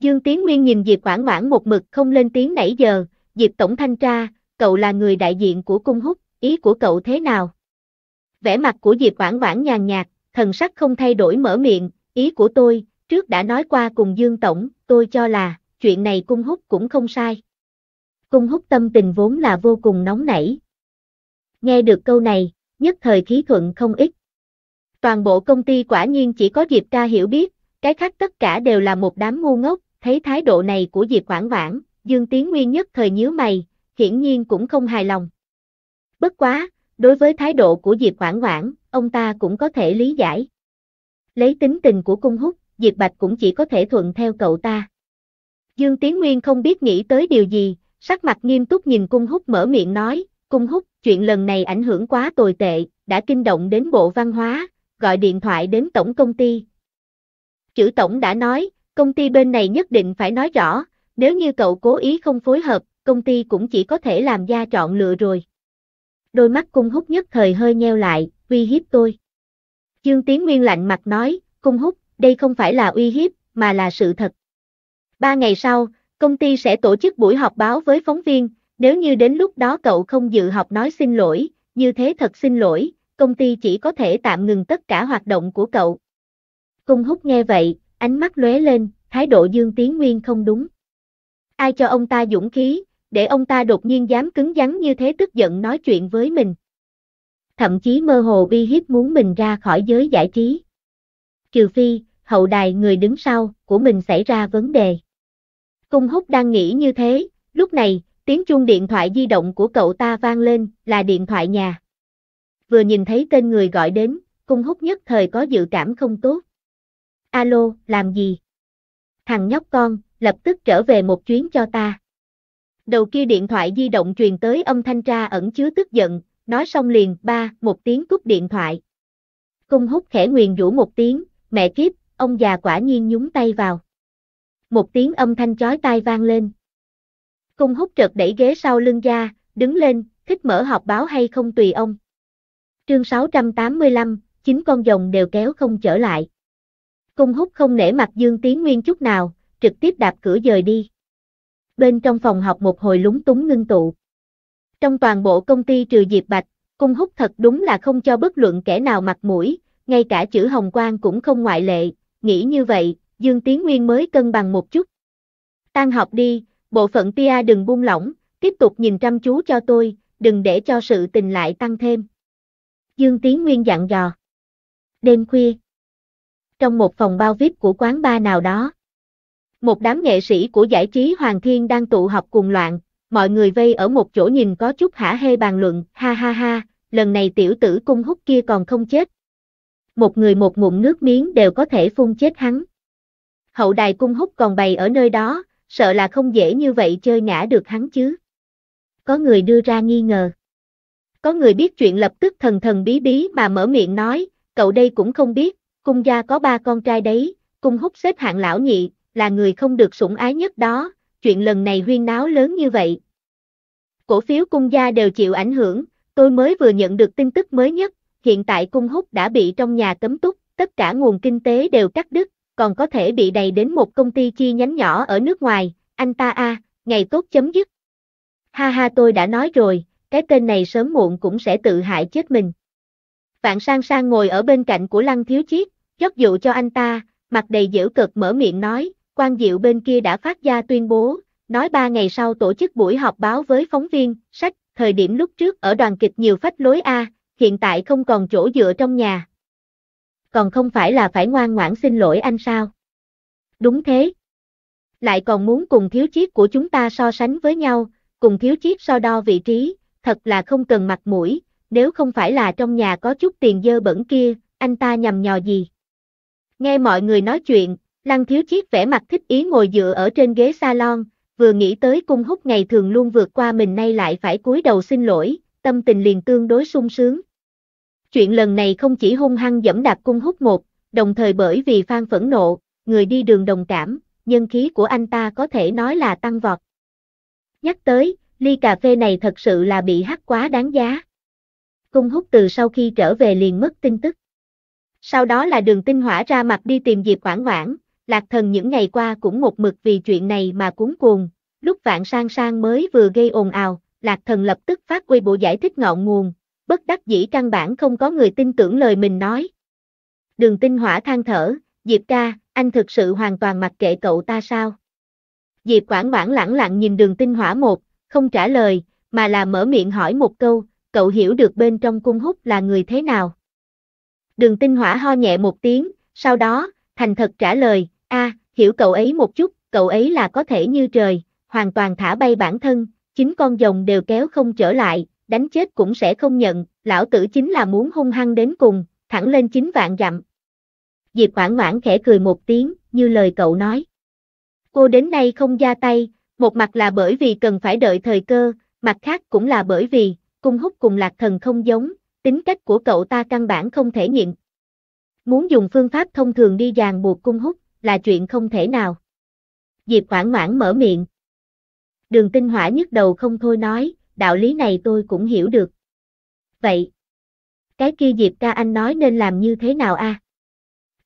Dương Tiến Nguyên nhìn Diệp Quảng Ngoãn một mực không lên tiếng nãy giờ, Diệp Tổng Thanh tra, cậu là người đại diện của cung hút, ý của cậu thế nào? vẻ mặt của Diệp Quảng Oản nhàn nhạt, thần sắc không thay đổi mở miệng, ý của tôi, trước đã nói qua cùng Dương tổng, tôi cho là chuyện này Cung Húc cũng không sai. Cung Húc tâm tình vốn là vô cùng nóng nảy. Nghe được câu này, nhất thời khí thuận không ít. Toàn bộ công ty quả nhiên chỉ có Diệp ca hiểu biết, cái khác tất cả đều là một đám ngu ngốc, thấy thái độ này của Diệp Quảng Vãn, Dương Tiến Nguyên nhất thời nhíu mày, hiển nhiên cũng không hài lòng. Bất quá, Đối với thái độ của Diệp Hoảng Hoảng, ông ta cũng có thể lý giải. Lấy tính tình của cung húc, Diệp Bạch cũng chỉ có thể thuận theo cậu ta. Dương Tiến Nguyên không biết nghĩ tới điều gì, sắc mặt nghiêm túc nhìn cung húc mở miệng nói, cung húc, chuyện lần này ảnh hưởng quá tồi tệ, đã kinh động đến bộ văn hóa, gọi điện thoại đến tổng công ty. Chữ tổng đã nói, công ty bên này nhất định phải nói rõ, nếu như cậu cố ý không phối hợp, công ty cũng chỉ có thể làm ra chọn lựa rồi đôi mắt cung hút nhất thời hơi nheo lại, uy hiếp tôi. Dương Tiến Nguyên lạnh mặt nói, cung hút, đây không phải là uy hiếp, mà là sự thật. Ba ngày sau, công ty sẽ tổ chức buổi họp báo với phóng viên, nếu như đến lúc đó cậu không dự họp nói xin lỗi, như thế thật xin lỗi, công ty chỉ có thể tạm ngừng tất cả hoạt động của cậu. Cung hút nghe vậy, ánh mắt lóe lên, thái độ Dương Tiến Nguyên không đúng. Ai cho ông ta dũng khí, để ông ta đột nhiên dám cứng rắn như thế tức giận nói chuyện với mình. Thậm chí mơ hồ bi hiếp muốn mình ra khỏi giới giải trí. Trừ phi, hậu đài người đứng sau của mình xảy ra vấn đề. Cung húc đang nghĩ như thế, lúc này, tiếng chuông điện thoại di động của cậu ta vang lên, là điện thoại nhà. Vừa nhìn thấy tên người gọi đến, cung húc nhất thời có dự cảm không tốt. Alo, làm gì? Thằng nhóc con, lập tức trở về một chuyến cho ta. Đầu kia điện thoại di động truyền tới âm thanh tra ẩn chứa tức giận, nói xong liền ba, một tiếng cúp điện thoại. Cung hút khẽ nguyền rũ một tiếng, mẹ kiếp, ông già quả nhiên nhúng tay vào. Một tiếng âm thanh chói tai vang lên. Cung hút trật đẩy ghế sau lưng ra, đứng lên, thích mở họp báo hay không tùy ông. Chương 685, chín con rồng đều kéo không trở lại. Cung hút không nể mặt Dương Tiến Nguyên chút nào, trực tiếp đạp cửa rời đi bên trong phòng học một hồi lúng túng ngưng tụ. Trong toàn bộ công ty trừ Diệp Bạch, cung hút thật đúng là không cho bất luận kẻ nào mặt mũi, ngay cả chữ Hồng Quang cũng không ngoại lệ, nghĩ như vậy, Dương Tiến Nguyên mới cân bằng một chút. Tan học đi, bộ phận Pia đừng buông lỏng, tiếp tục nhìn chăm chú cho tôi, đừng để cho sự tình lại tăng thêm. Dương Tiến Nguyên dặn dò. Đêm khuya. Trong một phòng bao VIP của quán bar nào đó. Một đám nghệ sĩ của giải trí Hoàng Thiên đang tụ họp cùng loạn, mọi người vây ở một chỗ nhìn có chút hả hê bàn luận, ha ha ha, lần này tiểu tử cung hút kia còn không chết. Một người một ngụm nước miếng đều có thể phun chết hắn. Hậu đài cung hút còn bày ở nơi đó, sợ là không dễ như vậy chơi ngã được hắn chứ. Có người đưa ra nghi ngờ. Có người biết chuyện lập tức thần thần bí bí mà mở miệng nói, cậu đây cũng không biết, cung gia có ba con trai đấy, cung hút xếp hạng lão nhị, là người không được sủng ái nhất đó, chuyện lần này huyên náo lớn như vậy. Cổ phiếu cung gia đều chịu ảnh hưởng, tôi mới vừa nhận được tin tức mới nhất, hiện tại cung hút đã bị trong nhà cấm túc, tất cả nguồn kinh tế đều cắt đứt, còn có thể bị đầy đến một công ty chi nhánh nhỏ ở nước ngoài, anh ta a, ngày tốt chấm dứt. Ha ha tôi đã nói rồi, cái tên này sớm muộn cũng sẽ tự hại chết mình. Vạn sang sang ngồi ở bên cạnh của Lăng Thiếu Chiết, rất dụ cho anh ta, mặt đầy dữ cực mở miệng nói, Quan Diệu bên kia đã phát ra tuyên bố, nói ba ngày sau tổ chức buổi họp báo với phóng viên, sách, thời điểm lúc trước ở đoàn kịch nhiều phách lối A, hiện tại không còn chỗ dựa trong nhà. Còn không phải là phải ngoan ngoãn xin lỗi anh sao? Đúng thế. Lại còn muốn cùng thiếu chiếc của chúng ta so sánh với nhau, cùng thiếu chiếc so đo vị trí, thật là không cần mặt mũi, nếu không phải là trong nhà có chút tiền dơ bẩn kia, anh ta nhầm nhò gì. Nghe mọi người nói chuyện, Lăng thiếu chiếc vẻ mặt thích ý ngồi dựa ở trên ghế salon, vừa nghĩ tới cung hút ngày thường luôn vượt qua mình nay lại phải cúi đầu xin lỗi, tâm tình liền tương đối sung sướng. Chuyện lần này không chỉ hung hăng dẫm đạp cung hút một, đồng thời bởi vì phan phẫn nộ, người đi đường đồng cảm, nhân khí của anh ta có thể nói là tăng vọt. Nhắc tới, ly cà phê này thật sự là bị hắc quá đáng giá. Cung hút từ sau khi trở về liền mất tin tức. Sau đó là đường tinh hỏa ra mặt đi tìm Diệp Quảng Quảng, Lạc thần những ngày qua cũng một mực vì chuyện này mà cuốn cuồng, lúc vạn sang sang mới vừa gây ồn ào, lạc thần lập tức phát quy bộ giải thích ngọn nguồn, bất đắc dĩ căn bản không có người tin tưởng lời mình nói. Đường tinh hỏa than thở, Diệp ca, anh thực sự hoàn toàn mặc kệ cậu ta sao? Diệp quảng bản lãng lặng nhìn đường tinh hỏa một, không trả lời, mà là mở miệng hỏi một câu, cậu hiểu được bên trong cung hút là người thế nào? Đường tinh hỏa ho nhẹ một tiếng, sau đó, thành thật trả lời, a, hiểu cậu ấy một chút, cậu ấy là có thể như trời, hoàn toàn thả bay bản thân, chính con rồng đều kéo không trở lại, đánh chết cũng sẽ không nhận, lão tử chính là muốn hung hăng đến cùng, thẳng lên chính vạn dặm. Diệp Hoảng Hoảng khẽ cười một tiếng, như lời cậu nói. Cô đến nay không ra tay, một mặt là bởi vì cần phải đợi thời cơ, mặt khác cũng là bởi vì, cung hút cùng lạc thần không giống, tính cách của cậu ta căn bản không thể nhịn Muốn dùng phương pháp thông thường đi ràng buộc cung hút, là chuyện không thể nào. Diệp hoảng hoảng mở miệng. Đường tinh hỏa nhức đầu không thôi nói, đạo lý này tôi cũng hiểu được. Vậy, cái kia Diệp ca anh nói nên làm như thế nào a?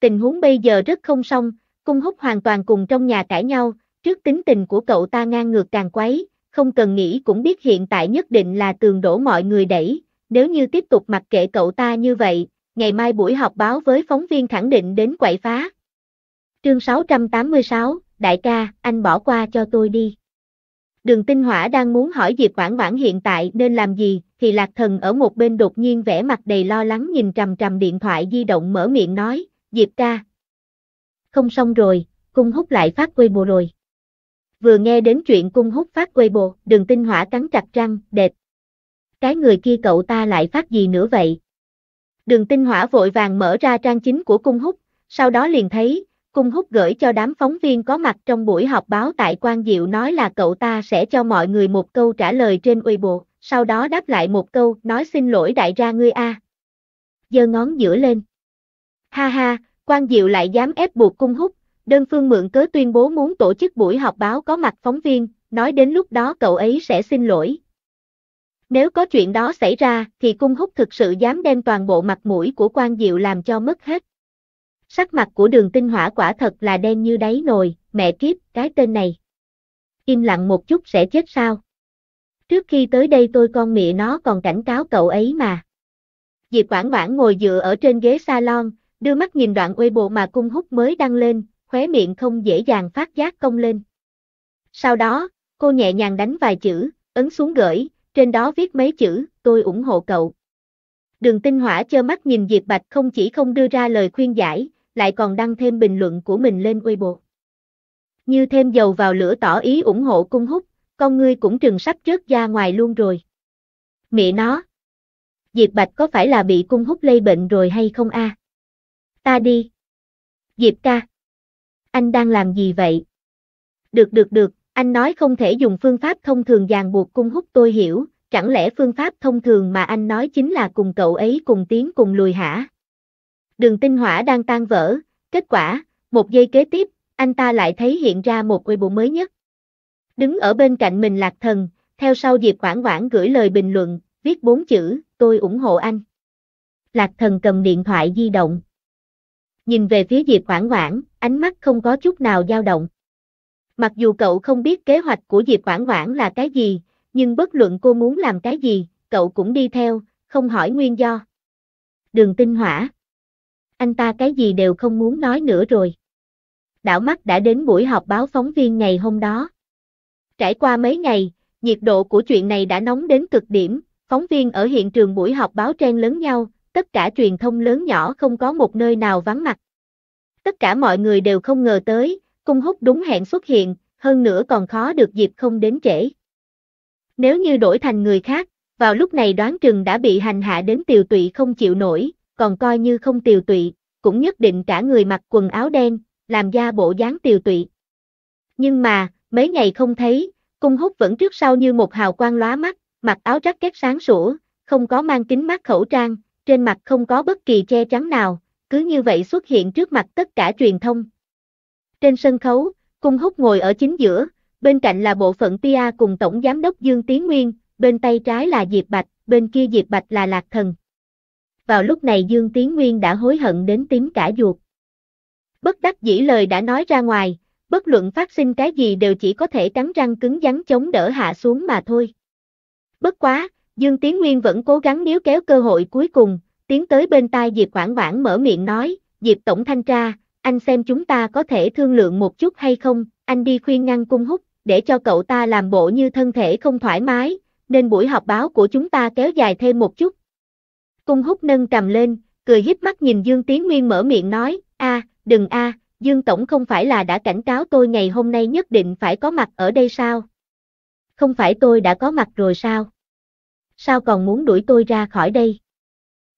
Tình huống bây giờ rất không xong, cung hút hoàn toàn cùng trong nhà cãi nhau, trước tính tình của cậu ta ngang ngược càng quấy, không cần nghĩ cũng biết hiện tại nhất định là tường đổ mọi người đẩy, nếu như tiếp tục mặc kệ cậu ta như vậy, ngày mai buổi họp báo với phóng viên khẳng định đến quậy phá. Chương 686, đại ca, anh bỏ qua cho tôi đi. Đường Tinh Hỏa đang muốn hỏi Diệp Quảng Quảng hiện tại nên làm gì, thì Lạc Thần ở một bên đột nhiên vẻ mặt đầy lo lắng nhìn trầm trầm điện thoại di động mở miệng nói, "Diệp ca, không xong rồi, cung hút lại phát quê bồ rồi." Vừa nghe đến chuyện cung hút phát quê bồ, Đường Tinh Hỏa cắn chặt răng, "Đệt. Cái người kia cậu ta lại phát gì nữa vậy, Đường tinh hỏa vội vàng mở ra trang chính của cung húc, sau đó liền thấy, cung húc gửi cho đám phóng viên có mặt trong buổi họp báo tại Quang Diệu nói là cậu ta sẽ cho mọi người một câu trả lời trên Weibo, sau đó đáp lại một câu nói xin lỗi đại gia ngươi a. Giơ ngón giữa lên. Ha ha, Quang Diệu lại dám ép buộc cung húc, đơn phương mượn cớ tuyên bố muốn tổ chức buổi họp báo có mặt phóng viên, nói đến lúc đó cậu ấy sẽ xin lỗi, nếu có chuyện đó xảy ra thì cung húc thực sự dám đem toàn bộ mặt mũi của quan diệu làm cho mất hết. Sắc mặt của đường tinh hỏa quả thật là đen như đáy nồi, mẹ kiếp, cái tên này. Im lặng một chút sẽ chết sao? Trước khi tới đây tôi con mẹ nó còn cảnh cáo cậu ấy mà. Diệp Quảng Quảng ngồi dựa ở trên ghế salon, đưa mắt nhìn đoạn weibo mà cung húc mới đăng lên, khóe miệng không dễ dàng phát giác công lên. Sau đó, cô nhẹ nhàng đánh vài chữ, ấn xuống gửi, trên đó viết mấy chữ, tôi ủng hộ cậu. Đường tinh hỏa chơ mắt nhìn Diệp Bạch không chỉ không đưa ra lời khuyên giải, lại còn đăng thêm bình luận của mình lên Weibo. Như thêm dầu vào lửa tỏ ý ủng hộ cung hút, con ngươi cũng trừng sắp rớt ra ngoài luôn rồi. Mẹ nó! Diệp Bạch có phải là bị cung hút lây bệnh rồi hay không a? Ta đi! Diệp ca! Anh đang làm gì vậy? Được được được, anh nói không thể dùng phương pháp thông thường dàn buộc cung hút tôi hiểu, chẳng lẽ phương pháp thông thường mà anh nói chính là cùng cậu ấy cùng tiến cùng lùi hả? Đường tinh hỏa đang tan vỡ, kết quả, một giây kế tiếp, anh ta lại thấy hiện ra một quy bộ mới nhất. Đứng ở bên cạnh mình lạc thần, theo sau Diệp Quảng Quảng gửi lời bình luận, viết bốn chữ, tôi ủng hộ anh. Lạc thần cầm điện thoại di động. Nhìn về phía Diệp Quảng Quảng, ánh mắt không có chút nào dao động. Mặc dù cậu không biết kế hoạch của Diệp Quảng Quảng là cái gì, nhưng bất luận cô muốn làm cái gì, cậu cũng đi theo, không hỏi nguyên do. Đường Tinh Hỏa. Anh ta cái gì đều không muốn nói nữa rồi. Đảo mắt đã đến buổi họp báo phóng viên ngày hôm đó. Trải qua mấy ngày, nhiệt độ của chuyện này đã nóng đến cực điểm, phóng viên ở hiện trường buổi họp báo chen lớn nhau, tất cả truyền thông lớn nhỏ không có một nơi nào vắng mặt. Tất cả mọi người đều không ngờ tới, Cung hút đúng hẹn xuất hiện, hơn nữa còn khó được dịp không đến trễ. Nếu như đổi thành người khác, vào lúc này đoán chừng đã bị hành hạ đến tiều tụy không chịu nổi, còn coi như không tiều tụy, cũng nhất định cả người mặc quần áo đen, làm ra bộ dáng tiều tụy. Nhưng mà, mấy ngày không thấy, cung hút vẫn trước sau như một hào quang lóa mắt, mặc áo rắc két sáng sủa, không có mang kính mắt khẩu trang, trên mặt không có bất kỳ che chắn nào, cứ như vậy xuất hiện trước mặt tất cả truyền thông, trên sân khấu, Cung Húc ngồi ở chính giữa, bên cạnh là bộ phận PR cùng Tổng Giám đốc Dương Tiến Nguyên, bên tay trái là Diệp Bạch, bên kia Diệp Bạch là Lạc Thần. Vào lúc này Dương Tiến Nguyên đã hối hận đến tím cả ruột. Bất đắc dĩ lời đã nói ra ngoài, bất luận phát sinh cái gì đều chỉ có thể cắn răng cứng rắn chống đỡ hạ xuống mà thôi. Bất quá, Dương Tiến Nguyên vẫn cố gắng níu kéo cơ hội cuối cùng, tiến tới bên tai Diệp Quảng Quảng mở miệng nói, Diệp Tổng Thanh tra, anh xem chúng ta có thể thương lượng một chút hay không, anh đi khuyên ngăn cung hút, để cho cậu ta làm bộ như thân thể không thoải mái, nên buổi họp báo của chúng ta kéo dài thêm một chút. Cung hút nâng cầm lên, cười híp mắt nhìn Dương Tiến Nguyên mở miệng nói, a, đừng a, Dương Tổng không phải là đã cảnh cáo tôi ngày hôm nay nhất định phải có mặt ở đây sao? Không phải tôi đã có mặt rồi sao? Sao còn muốn đuổi tôi ra khỏi đây?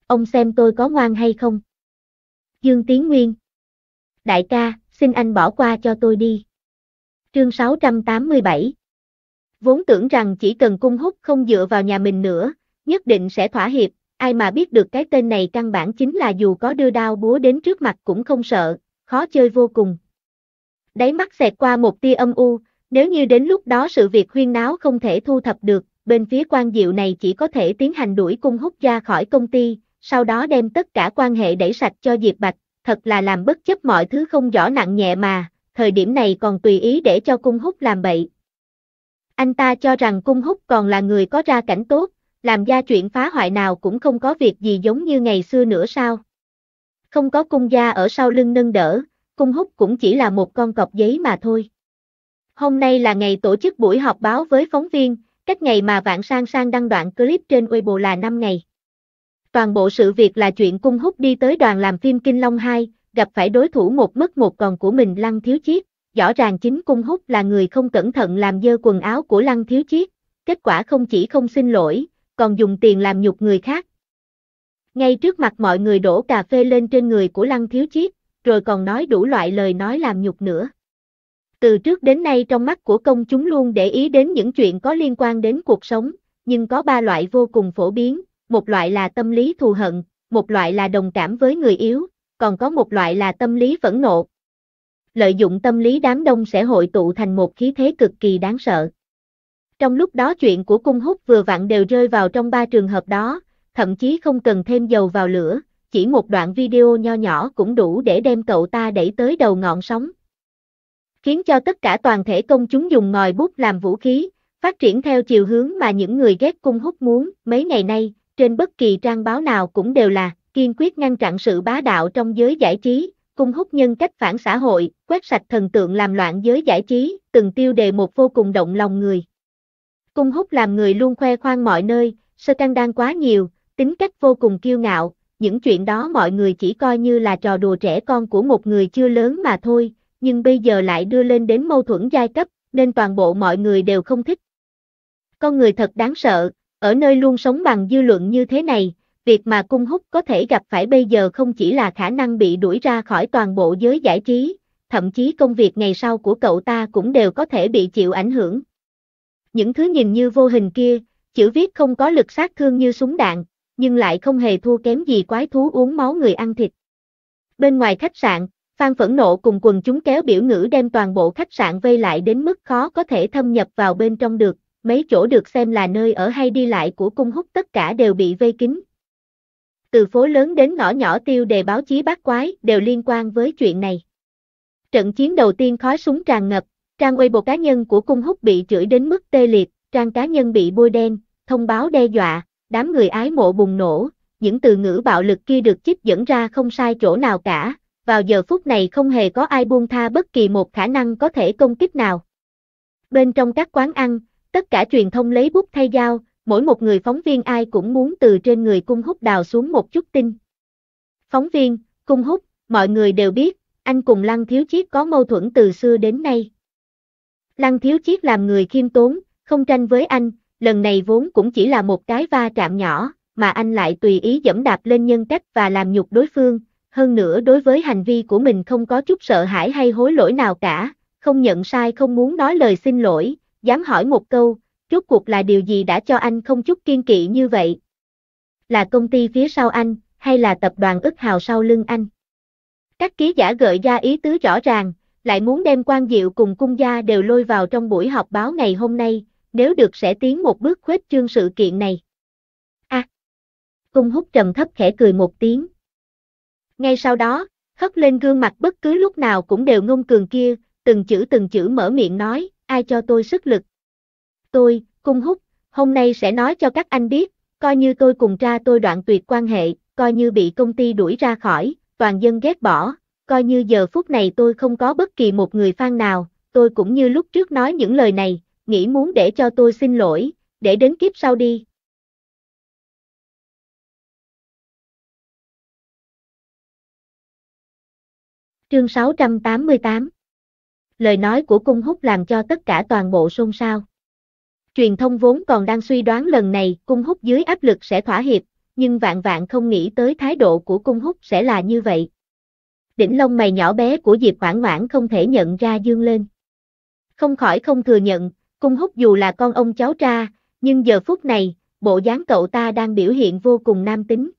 Ông xem tôi có ngoan hay không? Dương Tiến Nguyên đại ca, xin anh bỏ qua cho tôi đi. Chương 687 Vốn tưởng rằng chỉ cần cung hút không dựa vào nhà mình nữa, nhất định sẽ thỏa hiệp, ai mà biết được cái tên này căn bản chính là dù có đưa đao búa đến trước mặt cũng không sợ, khó chơi vô cùng. Đáy mắt xẹt qua một tia âm u, nếu như đến lúc đó sự việc huyên náo không thể thu thập được, bên phía quan diệu này chỉ có thể tiến hành đuổi cung hút ra khỏi công ty, sau đó đem tất cả quan hệ đẩy sạch cho Diệp Bạch, thật là làm bất chấp mọi thứ không rõ nặng nhẹ mà, thời điểm này còn tùy ý để cho cung hút làm bậy. Anh ta cho rằng cung hút còn là người có ra cảnh tốt, làm ra chuyện phá hoại nào cũng không có việc gì giống như ngày xưa nữa sao. Không có cung gia ở sau lưng nâng đỡ, cung hút cũng chỉ là một con cọc giấy mà thôi. Hôm nay là ngày tổ chức buổi họp báo với phóng viên, cách ngày mà Vạn Sang Sang đăng đoạn clip trên Weibo là 5 ngày. Toàn bộ sự việc là chuyện cung hút đi tới đoàn làm phim Kinh Long 2, gặp phải đối thủ một mất một còn của mình Lăng Thiếu Chiết, rõ ràng chính cung hút là người không cẩn thận làm dơ quần áo của Lăng Thiếu Chiết, kết quả không chỉ không xin lỗi, còn dùng tiền làm nhục người khác. Ngay trước mặt mọi người đổ cà phê lên trên người của Lăng Thiếu Chiết, rồi còn nói đủ loại lời nói làm nhục nữa. Từ trước đến nay trong mắt của công chúng luôn để ý đến những chuyện có liên quan đến cuộc sống, nhưng có ba loại vô cùng phổ biến, một loại là tâm lý thù hận, một loại là đồng cảm với người yếu, còn có một loại là tâm lý phẫn nộ. Lợi dụng tâm lý đám đông sẽ hội tụ thành một khí thế cực kỳ đáng sợ. Trong lúc đó chuyện của cung hút vừa vặn đều rơi vào trong ba trường hợp đó, thậm chí không cần thêm dầu vào lửa, chỉ một đoạn video nho nhỏ cũng đủ để đem cậu ta đẩy tới đầu ngọn sóng. Khiến cho tất cả toàn thể công chúng dùng ngòi bút làm vũ khí, phát triển theo chiều hướng mà những người ghét cung hút muốn. Mấy ngày nay, trên bất kỳ trang báo nào cũng đều là kiên quyết ngăn chặn sự bá đạo trong giới giải trí, cung hút nhân cách phản xã hội, quét sạch thần tượng làm loạn giới giải trí, từng tiêu đề một vô cùng động lòng người. Cung hút làm người luôn khoe khoang mọi nơi, sơ căng đang quá nhiều, tính cách vô cùng kiêu ngạo, những chuyện đó mọi người chỉ coi như là trò đùa trẻ con của một người chưa lớn mà thôi, nhưng bây giờ lại đưa lên đến mâu thuẫn giai cấp, nên toàn bộ mọi người đều không thích. Con người thật đáng sợ, ở nơi luôn sống bằng dư luận như thế này, việc mà cung húc có thể gặp phải bây giờ không chỉ là khả năng bị đuổi ra khỏi toàn bộ giới giải trí, thậm chí công việc ngày sau của cậu ta cũng đều có thể bị chịu ảnh hưởng. Những thứ nhìn như vô hình kia, chữ viết không có lực sát thương như súng đạn, nhưng lại không hề thua kém gì quái thú uống máu người ăn thịt. Bên ngoài khách sạn, Phan phẫn nộ cùng quần chúng kéo biểu ngữ đem toàn bộ khách sạn vây lại đến mức khó có thể thâm nhập vào bên trong được, mấy chỗ được xem là nơi ở hay đi lại của cung hút tất cả đều bị vây kín. Từ phố lớn đến ngõ nhỏ tiêu đề báo chí bát quái đều liên quan với chuyện này. Trận chiến đầu tiên khói súng tràn ngập, trang Weibo cá nhân của cung hút bị chửi đến mức tê liệt, trang cá nhân bị bôi đen, thông báo đe dọa, đám người ái mộ bùng nổ, những từ ngữ bạo lực kia được chích dẫn ra không sai chỗ nào cả, vào giờ phút này không hề có ai buông tha bất kỳ một khả năng có thể công kích nào. Bên trong các quán ăn, tất cả truyền thông lấy bút thay dao, mỗi một người phóng viên ai cũng muốn từ trên người cung hút đào xuống một chút tin. Phóng viên, cung hút, mọi người đều biết, anh cùng Lăng Thiếu Chiết có mâu thuẫn từ xưa đến nay. Lăng Thiếu Chiết làm người khiêm tốn, không tranh với anh, lần này vốn cũng chỉ là một cái va chạm nhỏ, mà anh lại tùy ý dẫm đạp lên nhân cách và làm nhục đối phương, hơn nữa đối với hành vi của mình không có chút sợ hãi hay hối lỗi nào cả, không nhận sai không muốn nói lời xin lỗi, dám hỏi một câu, rốt cuộc là điều gì đã cho anh không chút kiên kỵ như vậy? Là công ty phía sau anh, hay là tập đoàn ức hào sau lưng anh? Các ký giả gợi ra ý tứ rõ ràng, lại muốn đem quan diệu cùng cung gia đều lôi vào trong buổi họp báo ngày hôm nay, nếu được sẽ tiến một bước khuếch trương sự kiện này. a à. Cung hút trầm thấp khẽ cười một tiếng. Ngay sau đó, khất lên gương mặt bất cứ lúc nào cũng đều ngông cường kia, từng chữ từng chữ mở miệng nói, ai cho tôi sức lực. Tôi, cung Húc, hôm nay sẽ nói cho các anh biết, coi như tôi cùng cha tôi đoạn tuyệt quan hệ, coi như bị công ty đuổi ra khỏi, toàn dân ghét bỏ, coi như giờ phút này tôi không có bất kỳ một người fan nào, tôi cũng như lúc trước nói những lời này, nghĩ muốn để cho tôi xin lỗi, để đến kiếp sau đi. Chương 688 lời nói của cung húc làm cho tất cả toàn bộ xôn xao. Truyền thông vốn còn đang suy đoán lần này cung húc dưới áp lực sẽ thỏa hiệp, nhưng vạn vạn không nghĩ tới thái độ của cung húc sẽ là như vậy. Đỉnh lông mày nhỏ bé của Diệp Hoảng Hoảng không thể nhận ra dương lên. Không khỏi không thừa nhận, cung húc dù là con ông cháu cha, nhưng giờ phút này, bộ dáng cậu ta đang biểu hiện vô cùng nam tính.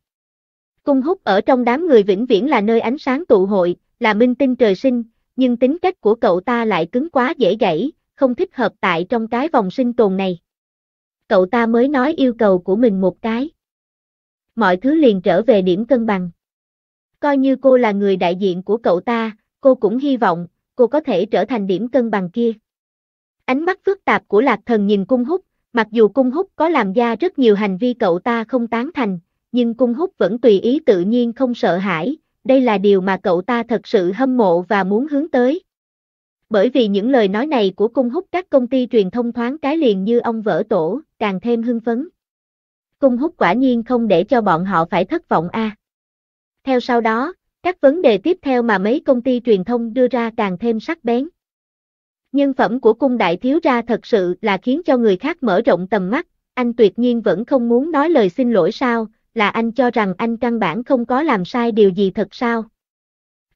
Cung húc ở trong đám người vĩnh viễn là nơi ánh sáng tụ hội, là minh tinh trời sinh, nhưng tính cách của cậu ta lại cứng quá dễ gãy, không thích hợp tại trong cái vòng sinh tồn này. Cậu ta mới nói yêu cầu của mình một cái. Mọi thứ liền trở về điểm cân bằng. Coi như cô là người đại diện của cậu ta, cô cũng hy vọng, cô có thể trở thành điểm cân bằng kia. Ánh mắt phức tạp của lạc thần nhìn cung hút, mặc dù cung hút có làm ra rất nhiều hành vi cậu ta không tán thành, nhưng cung hút vẫn tùy ý tự nhiên không sợ hãi, đây là điều mà cậu ta thật sự hâm mộ và muốn hướng tới. Bởi vì những lời nói này của cung Húc các công ty truyền thông thoáng cái liền như ông vỡ tổ, càng thêm hưng phấn. Cung Húc quả nhiên không để cho bọn họ phải thất vọng a. Theo sau đó, các vấn đề tiếp theo mà mấy công ty truyền thông đưa ra càng thêm sắc bén. Nhân phẩm của cung đại thiếu ra thật sự là khiến cho người khác mở rộng tầm mắt, anh tuyệt nhiên vẫn không muốn nói lời xin lỗi sao, là anh cho rằng anh căn bản không có làm sai điều gì thật sao?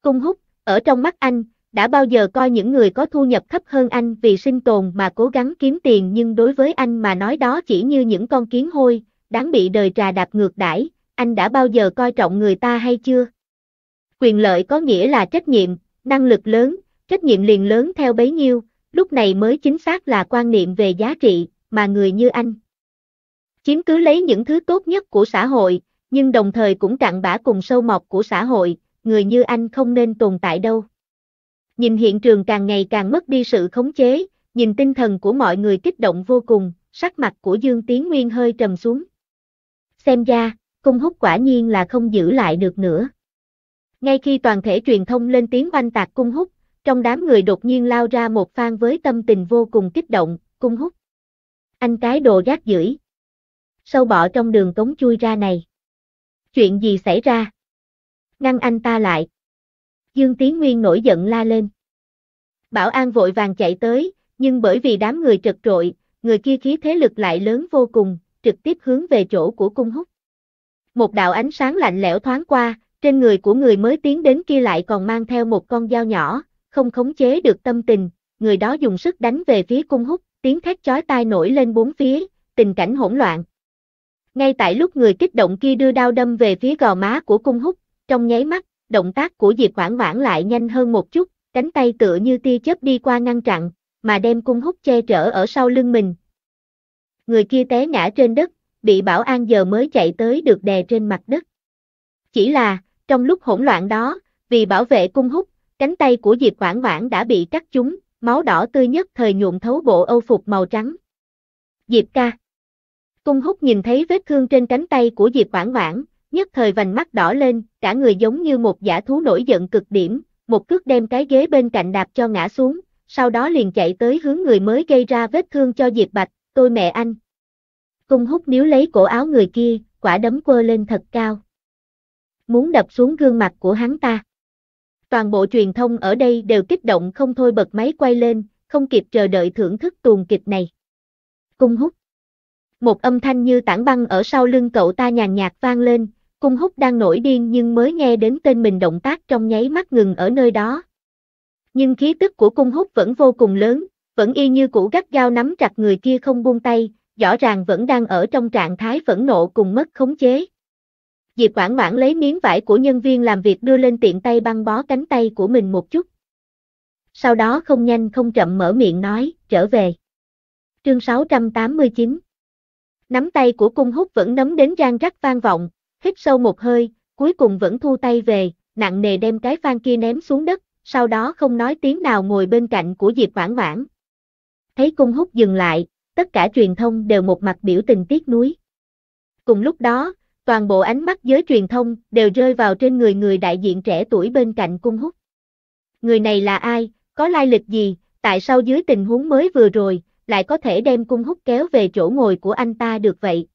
Cung hút, ở trong mắt anh, đã bao giờ coi những người có thu nhập thấp hơn anh vì sinh tồn mà cố gắng kiếm tiền nhưng đối với anh mà nói đó chỉ như những con kiến hôi, đáng bị đời trà đạp ngược đãi, anh đã bao giờ coi trọng người ta hay chưa? Quyền lợi có nghĩa là trách nhiệm, năng lực lớn, trách nhiệm liền lớn theo bấy nhiêu, lúc này mới chính xác là quan niệm về giá trị, mà người như anh chiếm cứ lấy những thứ tốt nhất của xã hội, nhưng đồng thời cũng cạn bã cùng sâu mọc của xã hội, người như anh không nên tồn tại đâu. Nhìn hiện trường càng ngày càng mất đi sự khống chế, nhìn tinh thần của mọi người kích động vô cùng, sắc mặt của Dương Tiến Nguyên hơi trầm xuống. Xem ra, cung hút quả nhiên là không giữ lại được nữa. Ngay khi toàn thể truyền thông lên tiếng oanh tạc cung hút, trong đám người đột nhiên lao ra một phan với tâm tình vô cùng kích động, cung hút. Anh cái đồ rác rưởi sâu bọ trong đường cống chui ra này. Chuyện gì xảy ra? Ngăn anh ta lại. Dương Tiến Nguyên nổi giận la lên. Bảo an vội vàng chạy tới, nhưng bởi vì đám người trật trội, người kia khí thế lực lại lớn vô cùng, trực tiếp hướng về chỗ của cung hút. Một đạo ánh sáng lạnh lẽo thoáng qua, trên người của người mới tiến đến kia lại còn mang theo một con dao nhỏ, không khống chế được tâm tình, người đó dùng sức đánh về phía cung hút, tiếng thét chói tai nổi lên bốn phía, tình cảnh hỗn loạn. Ngay tại lúc người kích động kia đưa đao đâm về phía gò má của cung húc, trong nháy mắt, động tác của Diệp Hoảng Hoảng lại nhanh hơn một chút, cánh tay tựa như tia chớp đi qua ngăn chặn, mà đem cung húc che chở ở sau lưng mình. Người kia té ngã trên đất, bị bảo an giờ mới chạy tới được đè trên mặt đất. Chỉ là, trong lúc hỗn loạn đó, vì bảo vệ cung húc, cánh tay của Diệp Hoảng Hoảng đã bị cắt chúng, máu đỏ tươi nhất thời nhuộm thấu bộ âu phục màu trắng. Diệp ca Cung hút nhìn thấy vết thương trên cánh tay của Diệp Quảng Quảng, nhất thời vành mắt đỏ lên, cả người giống như một giả thú nổi giận cực điểm, một cước đem cái ghế bên cạnh đạp cho ngã xuống, sau đó liền chạy tới hướng người mới gây ra vết thương cho Diệp Bạch, tôi mẹ anh. Cung hút níu lấy cổ áo người kia, quả đấm quơ lên thật cao. Muốn đập xuống gương mặt của hắn ta. Toàn bộ truyền thông ở đây đều kích động không thôi bật máy quay lên, không kịp chờ đợi thưởng thức tuồng kịch này. Cung hút một âm thanh như tảng băng ở sau lưng cậu ta nhàn nhạt vang lên, cung húc đang nổi điên nhưng mới nghe đến tên mình động tác trong nháy mắt ngừng ở nơi đó. Nhưng khí tức của cung húc vẫn vô cùng lớn, vẫn y như cũ gắt gao nắm chặt người kia không buông tay, rõ ràng vẫn đang ở trong trạng thái phẫn nộ cùng mất khống chế. Diệp Quảng Mãn lấy miếng vải của nhân viên làm việc đưa lên tiện tay băng bó cánh tay của mình một chút. Sau đó không nhanh không chậm mở miệng nói, trở về. Chương 689 Nắm tay của cung hút vẫn nắm đến rang rắc vang vọng, hít sâu một hơi, cuối cùng vẫn thu tay về, nặng nề đem cái phan kia ném xuống đất, sau đó không nói tiếng nào ngồi bên cạnh của Diệp Vãn Vãn. Thấy cung hút dừng lại, tất cả truyền thông đều một mặt biểu tình tiếc nuối. Cùng lúc đó, toàn bộ ánh mắt giới truyền thông đều rơi vào trên người người đại diện trẻ tuổi bên cạnh cung hút. Người này là ai, có lai lịch gì, tại sao dưới tình huống mới vừa rồi, lại có thể đem cung hút kéo về chỗ ngồi của anh ta được vậy.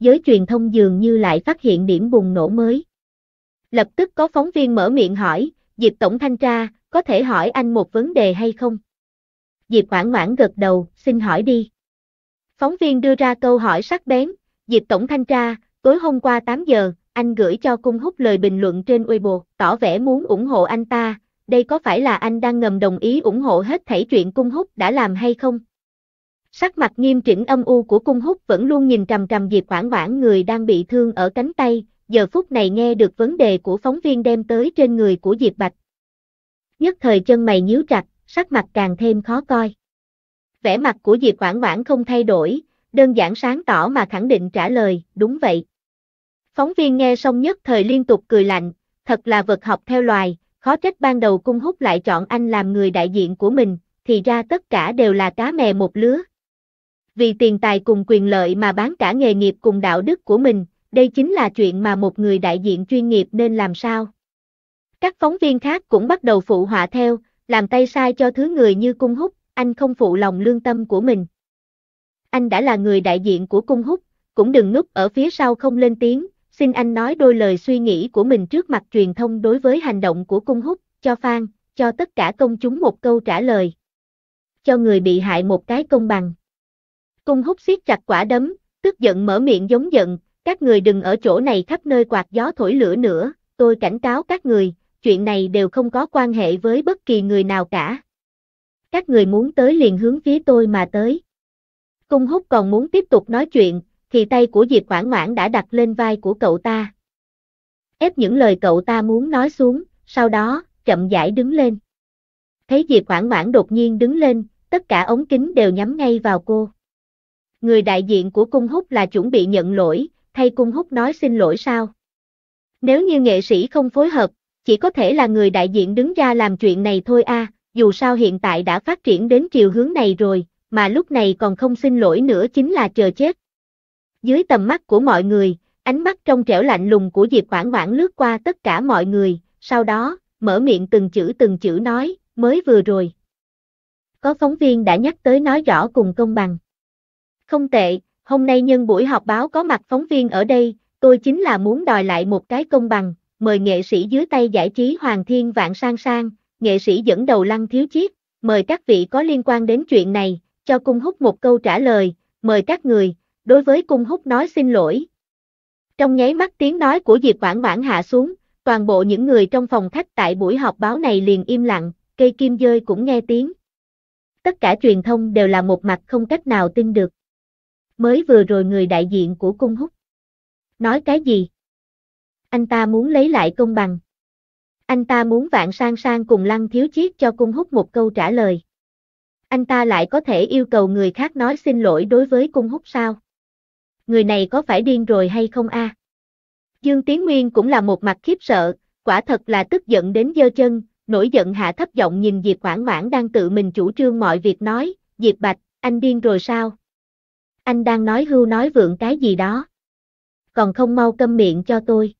Giới truyền thông dường như lại phát hiện điểm bùng nổ mới. Lập tức có phóng viên mở miệng hỏi, Diệp Tổng Thanh tra, có thể hỏi anh một vấn đề hay không? Diệp Ngoãn Ngoãn gật đầu, xin hỏi đi. Phóng viên đưa ra câu hỏi sắc bén, Diệp Tổng Thanh tra, tối hôm qua 8 giờ, anh gửi cho cung hút lời bình luận trên Weibo, tỏ vẻ muốn ủng hộ anh ta, đây có phải là anh đang ngầm đồng ý ủng hộ hết thảy chuyện cung húc đã làm hay không? Sắc mặt nghiêm chỉnh âm u của cung húc vẫn luôn nhìn trầm trầm Diệp Quảng Quảng người đang bị thương ở cánh tay, giờ phút này nghe được vấn đề của phóng viên đem tới trên người của Diệp Bạch. Nhất thời chân mày nhíu chặt, sắc mặt càng thêm khó coi. Vẻ mặt của Diệp Quảng Quảng không thay đổi, đơn giản sáng tỏ mà khẳng định trả lời, đúng vậy. Phóng viên nghe xong nhất thời liên tục cười lạnh, thật là vật học theo loài, Khó trách ban đầu cung hút lại chọn anh làm người đại diện của mình, thì ra tất cả đều là cá mè một lứa. Vì tiền tài cùng quyền lợi mà bán cả nghề nghiệp cùng đạo đức của mình, đây chính là chuyện mà một người đại diện chuyên nghiệp nên làm sao. Các phóng viên khác cũng bắt đầu phụ họa theo, làm tay sai cho thứ người như cung hút, anh không phụ lòng lương tâm của mình. Anh đã là người đại diện của cung hút, cũng đừng núp ở phía sau không lên tiếng, xin anh nói đôi lời suy nghĩ của mình trước mặt truyền thông đối với hành động của cung hút cho Phan, cho tất cả công chúng một câu trả lời. Cho người bị hại một cái công bằng. Cung hút siết chặt quả đấm, tức giận mở miệng giống giận, các người đừng ở chỗ này khắp nơi quạt gió thổi lửa nữa, tôi cảnh cáo các người, chuyện này đều không có quan hệ với bất kỳ người nào cả. Các người muốn tới liền hướng phía tôi mà tới. Cung hút còn muốn tiếp tục nói chuyện, thì tay của Diệp Hoảng Hoảng đã đặt lên vai của cậu ta. Ép những lời cậu ta muốn nói xuống, sau đó, chậm rãi đứng lên. Thấy Diệp Hoảng Hoảng đột nhiên đứng lên, tất cả ống kính đều nhắm ngay vào cô. Người đại diện của Cung Húc là chuẩn bị nhận lỗi, thay Cung Húc nói xin lỗi sao? Nếu như nghệ sĩ không phối hợp, chỉ có thể là người đại diện đứng ra làm chuyện này thôi a, à, dù sao hiện tại đã phát triển đến chiều hướng này rồi, mà lúc này còn không xin lỗi nữa chính là chờ chết. Dưới tầm mắt của mọi người, ánh mắt trong trẻo lạnh lùng của Diệp Hoảng Hoảng lướt qua tất cả mọi người, sau đó, mở miệng từng chữ từng chữ nói, mới vừa rồi. Có phóng viên đã nhắc tới nói rõ cùng công bằng. Không tệ, hôm nay nhân buổi họp báo có mặt phóng viên ở đây, tôi chính là muốn đòi lại một cái công bằng, mời nghệ sĩ dưới tay giải trí Hoàng Thiên Vạn Sang Sang, nghệ sĩ dẫn đầu Lăng Thiếu Chiết, mời các vị có liên quan đến chuyện này, cho cung hút một câu trả lời, mời các người, đối với cung húc nói xin lỗi. Trong nháy mắt tiếng nói của Diệp Vãn Vãn hạ xuống, toàn bộ những người trong phòng khách tại buổi họp báo này liền im lặng, cây kim rơi cũng nghe tiếng. Tất cả truyền thông đều là một mặt không cách nào tin được. Mới vừa rồi người đại diện của cung húc. Nói cái gì? Anh ta muốn lấy lại công bằng. Anh ta muốn vạn sang sang cùng lăng thiếu chiết cho cung húc một câu trả lời. Anh ta lại có thể yêu cầu người khác nói xin lỗi đối với cung húc sao? người này có phải điên rồi hay không a? À? Dương Tiến Nguyên cũng là một mặt khiếp sợ, quả thật là tức giận đến dơ chân, nổi giận hạ thấp giọng nhìn Diệp Quảng Hoảng đang tự mình chủ trương mọi việc nói, Diệp Bạch, anh điên rồi sao? Anh đang nói hưu nói vượng cái gì đó. Còn không mau câm miệng cho tôi.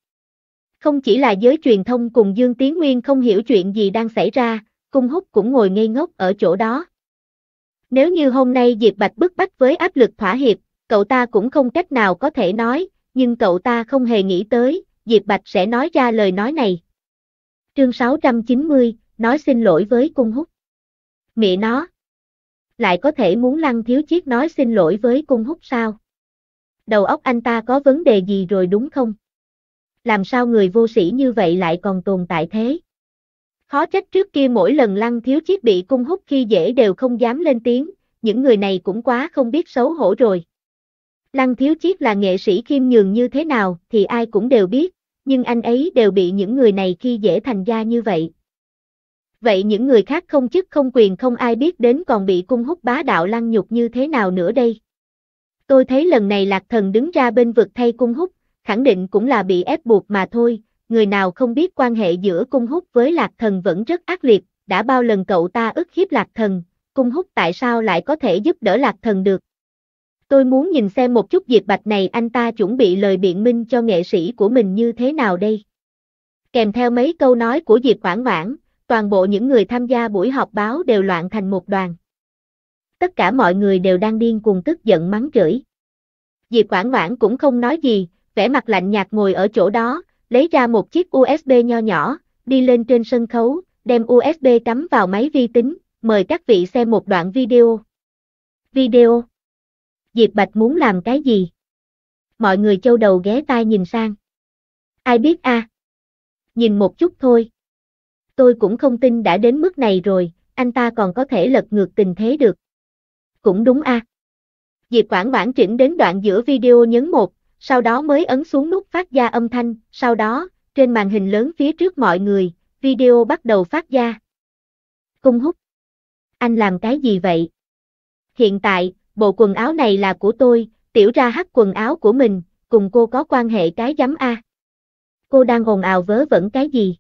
Không chỉ là giới truyền thông cùng Dương Tiến Nguyên không hiểu chuyện gì đang xảy ra, Cung Húc cũng ngồi ngây ngốc ở chỗ đó. Nếu như hôm nay Diệp Bạch bức bách với áp lực thỏa hiệp, Cậu ta cũng không cách nào có thể nói, nhưng cậu ta không hề nghĩ tới, Diệp Bạch sẽ nói ra lời nói này. Chương 690, nói xin lỗi với cung Húc. Mẹ nó. Lại có thể muốn lăng thiếu chiếc nói xin lỗi với cung Húc sao? Đầu óc anh ta có vấn đề gì rồi đúng không? Làm sao người vô sĩ như vậy lại còn tồn tại thế? Khó trách trước kia mỗi lần lăng thiếu chiếc bị cung Húc khi dễ đều không dám lên tiếng, những người này cũng quá không biết xấu hổ rồi. Lăng Thiếu Chiết là nghệ sĩ khiêm nhường như thế nào thì ai cũng đều biết, nhưng anh ấy đều bị những người này khi dễ thành ra như vậy. Vậy những người khác không chức không quyền không ai biết đến còn bị cung hút bá đạo lăng nhục như thế nào nữa đây? Tôi thấy lần này Lạc Thần đứng ra bên vực thay cung hút, khẳng định cũng là bị ép buộc mà thôi, người nào không biết quan hệ giữa cung hút với Lạc Thần vẫn rất ác liệt, đã bao lần cậu ta ức hiếp Lạc Thần, cung hút tại sao lại có thể giúp đỡ Lạc Thần được? Tôi muốn nhìn xem một chút Diệp Bạch này anh ta chuẩn bị lời biện minh cho nghệ sĩ của mình như thế nào đây. Kèm theo mấy câu nói của Diệp Quảng Quảng, toàn bộ những người tham gia buổi họp báo đều loạn thành một đoàn. Tất cả mọi người đều đang điên cuồng tức giận mắng chửi. Diệp Quảng Quảng cũng không nói gì, vẻ mặt lạnh nhạt ngồi ở chỗ đó, lấy ra một chiếc USB nho nhỏ, đi lên trên sân khấu, đem USB cắm vào máy vi tính, mời các vị xem một đoạn video. Video Diệp Bạch muốn làm cái gì? Mọi người châu đầu ghé tai nhìn sang. Ai biết a? À? Nhìn một chút thôi. Tôi cũng không tin đã đến mức này rồi, anh ta còn có thể lật ngược tình thế được. Cũng đúng a. À? Diệp Quảng bản chỉnh đến đoạn giữa video nhấn một, sau đó mới ấn xuống nút phát ra âm thanh, sau đó, trên màn hình lớn phía trước mọi người, video bắt đầu phát ra. Cung hút. Anh làm cái gì vậy? Hiện tại, bộ quần áo này là của tôi, tiểu ra hắt quần áo của mình, cùng cô có quan hệ cái giám A. Cô đang ồn ào vớ vẩn cái gì?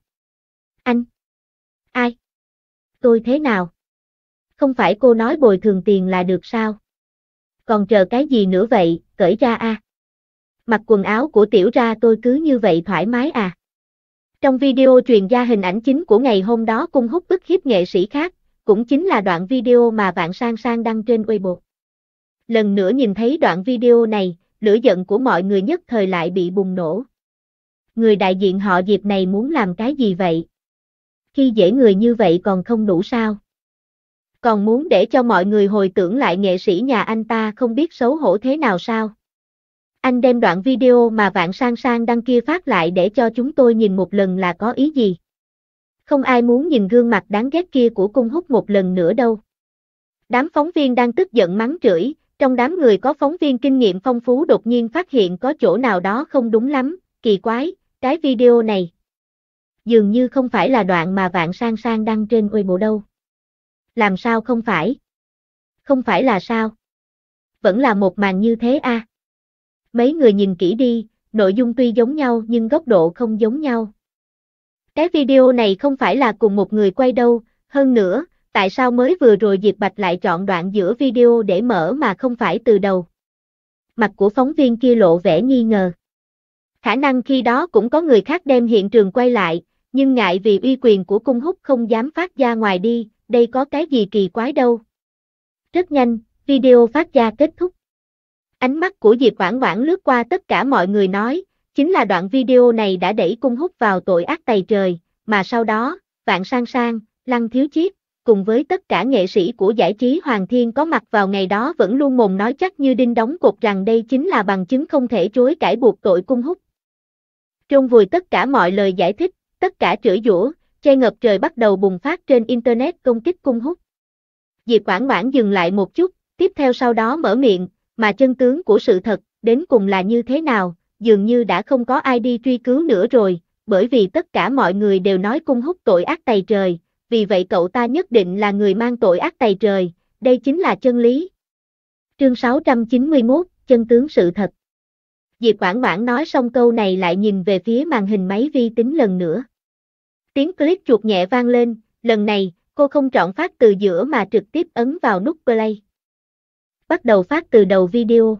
Anh? Ai? Tôi thế nào? Không phải cô nói bồi thường tiền là được sao? Còn chờ cái gì nữa vậy, cởi ra A. Mặc quần áo của tiểu ra tôi cứ như vậy thoải mái à. Trong video truyền ra hình ảnh chính của ngày hôm đó cung hút bức hiếp nghệ sĩ khác, cũng chính là đoạn video mà vạn Sang Sang đăng trên Weibo. Lần nữa nhìn thấy đoạn video này, lửa giận của mọi người nhất thời lại bị bùng nổ. Người đại diện họ Diệp này muốn làm cái gì vậy? Khi dễ người như vậy còn không đủ sao? Còn muốn để cho mọi người hồi tưởng lại nghệ sĩ nhà anh ta không biết xấu hổ thế nào sao? Anh đem đoạn video mà Vạn Sang Sang đăng kia phát lại để cho chúng tôi nhìn một lần là có ý gì? Không ai muốn nhìn gương mặt đáng ghét kia của cung hút một lần nữa đâu. Đám phóng viên đang tức giận mắng chửi, trong đám người có phóng viên kinh nghiệm phong phú đột nhiên phát hiện có chỗ nào đó không đúng lắm, kỳ quái, cái video này. Dường như không phải là đoạn mà Vạn Sang Sang đăng trên Weibo đâu. Làm sao không phải? Không phải là sao? Vẫn là một màn như thế À? Mấy người nhìn kỹ đi, nội dung tuy giống nhau nhưng góc độ không giống nhau. Cái video này không phải là cùng một người quay đâu, hơn nữa, tại sao mới vừa rồi Diệp Bạch lại chọn đoạn giữa video để mở mà không phải từ đầu. Mặt của phóng viên kia lộ vẻ nghi ngờ. Khả năng khi đó cũng có người khác đem hiện trường quay lại, nhưng ngại vì uy quyền của cung húc không dám phát ra ngoài đi, đây có cái gì kỳ quái đâu. Rất nhanh, video phát ra kết thúc. Ánh mắt của Diệp Quảng Quảng lướt qua tất cả mọi người nói, chính là đoạn video này đã đẩy cung hút vào tội ác tày trời, mà sau đó, Vạn Sang Sang, Lăng Thiếu Chiết, cùng với tất cả nghệ sĩ của giải trí Hoàng Thiên có mặt vào ngày đó vẫn luôn mồm nói chắc như đinh đóng cột rằng đây chính là bằng chứng không thể chối cãi buộc tội cung hút. Trong vùi tất cả mọi lời giải thích, tất cả chửi rủa, che ngập trời bắt đầu bùng phát trên Internet công kích cung hút. Diệp Quảng Quảng dừng lại một chút, tiếp theo sau đó mở miệng, mà chân tướng của sự thật, đến cùng là như thế nào, dường như đã không có ai đi truy cứu nữa rồi, bởi vì tất cả mọi người đều nói cung hút tội ác tày trời, vì vậy cậu ta nhất định là người mang tội ác tày trời, đây chính là chân lý. Chương 691, chân tướng sự thật. Diệp Quảng Mãn nói xong câu này lại nhìn về phía màn hình máy vi tính lần nữa. Tiếng click chuột nhẹ vang lên, lần này, cô không chọn phát từ giữa mà trực tiếp ấn vào nút play. Bắt đầu phát từ đầu video.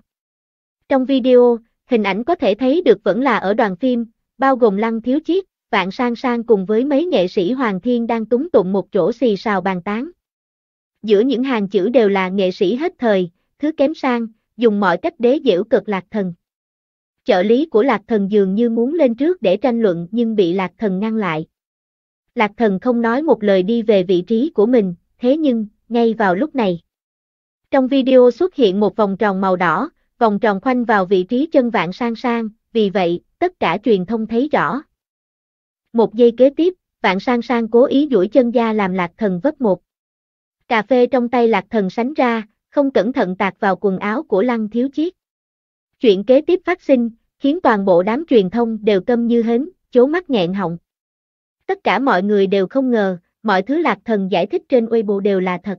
Trong video, hình ảnh có thể thấy được vẫn là ở đoàn phim, bao gồm Lăng Thiếu Chiết, Vạn Sang Sang cùng với mấy nghệ sĩ Hoàng Thiên đang túng tụng một chỗ xì xào bàn tán. Giữa những hàng chữ đều là nghệ sĩ hết thời, thứ kém sang, dùng mọi cách đế giễu cực Lạc Thần. Trợ lý của Lạc Thần dường như muốn lên trước để tranh luận nhưng bị Lạc Thần ngăn lại. Lạc Thần không nói một lời đi về vị trí của mình, thế nhưng, ngay vào lúc này. Trong video xuất hiện một vòng tròn màu đỏ, vòng tròn khoanh vào vị trí chân vạn sang sang, vì vậy, tất cả truyền thông thấy rõ, một giây kế tiếp, Vạn Sang Sang cố ý duỗi chân ra làm Lạc Thần vấp một. Cà phê trong tay Lạc Thần sánh ra, không cẩn thận tạt vào quần áo của Lăng Thiếu Chiết. Chuyện kế tiếp phát sinh, khiến toàn bộ đám truyền thông đều câm như hến, chố mắt nghẹn họng. Tất cả mọi người đều không ngờ, mọi thứ Lạc Thần giải thích trên Weibo đều là thật.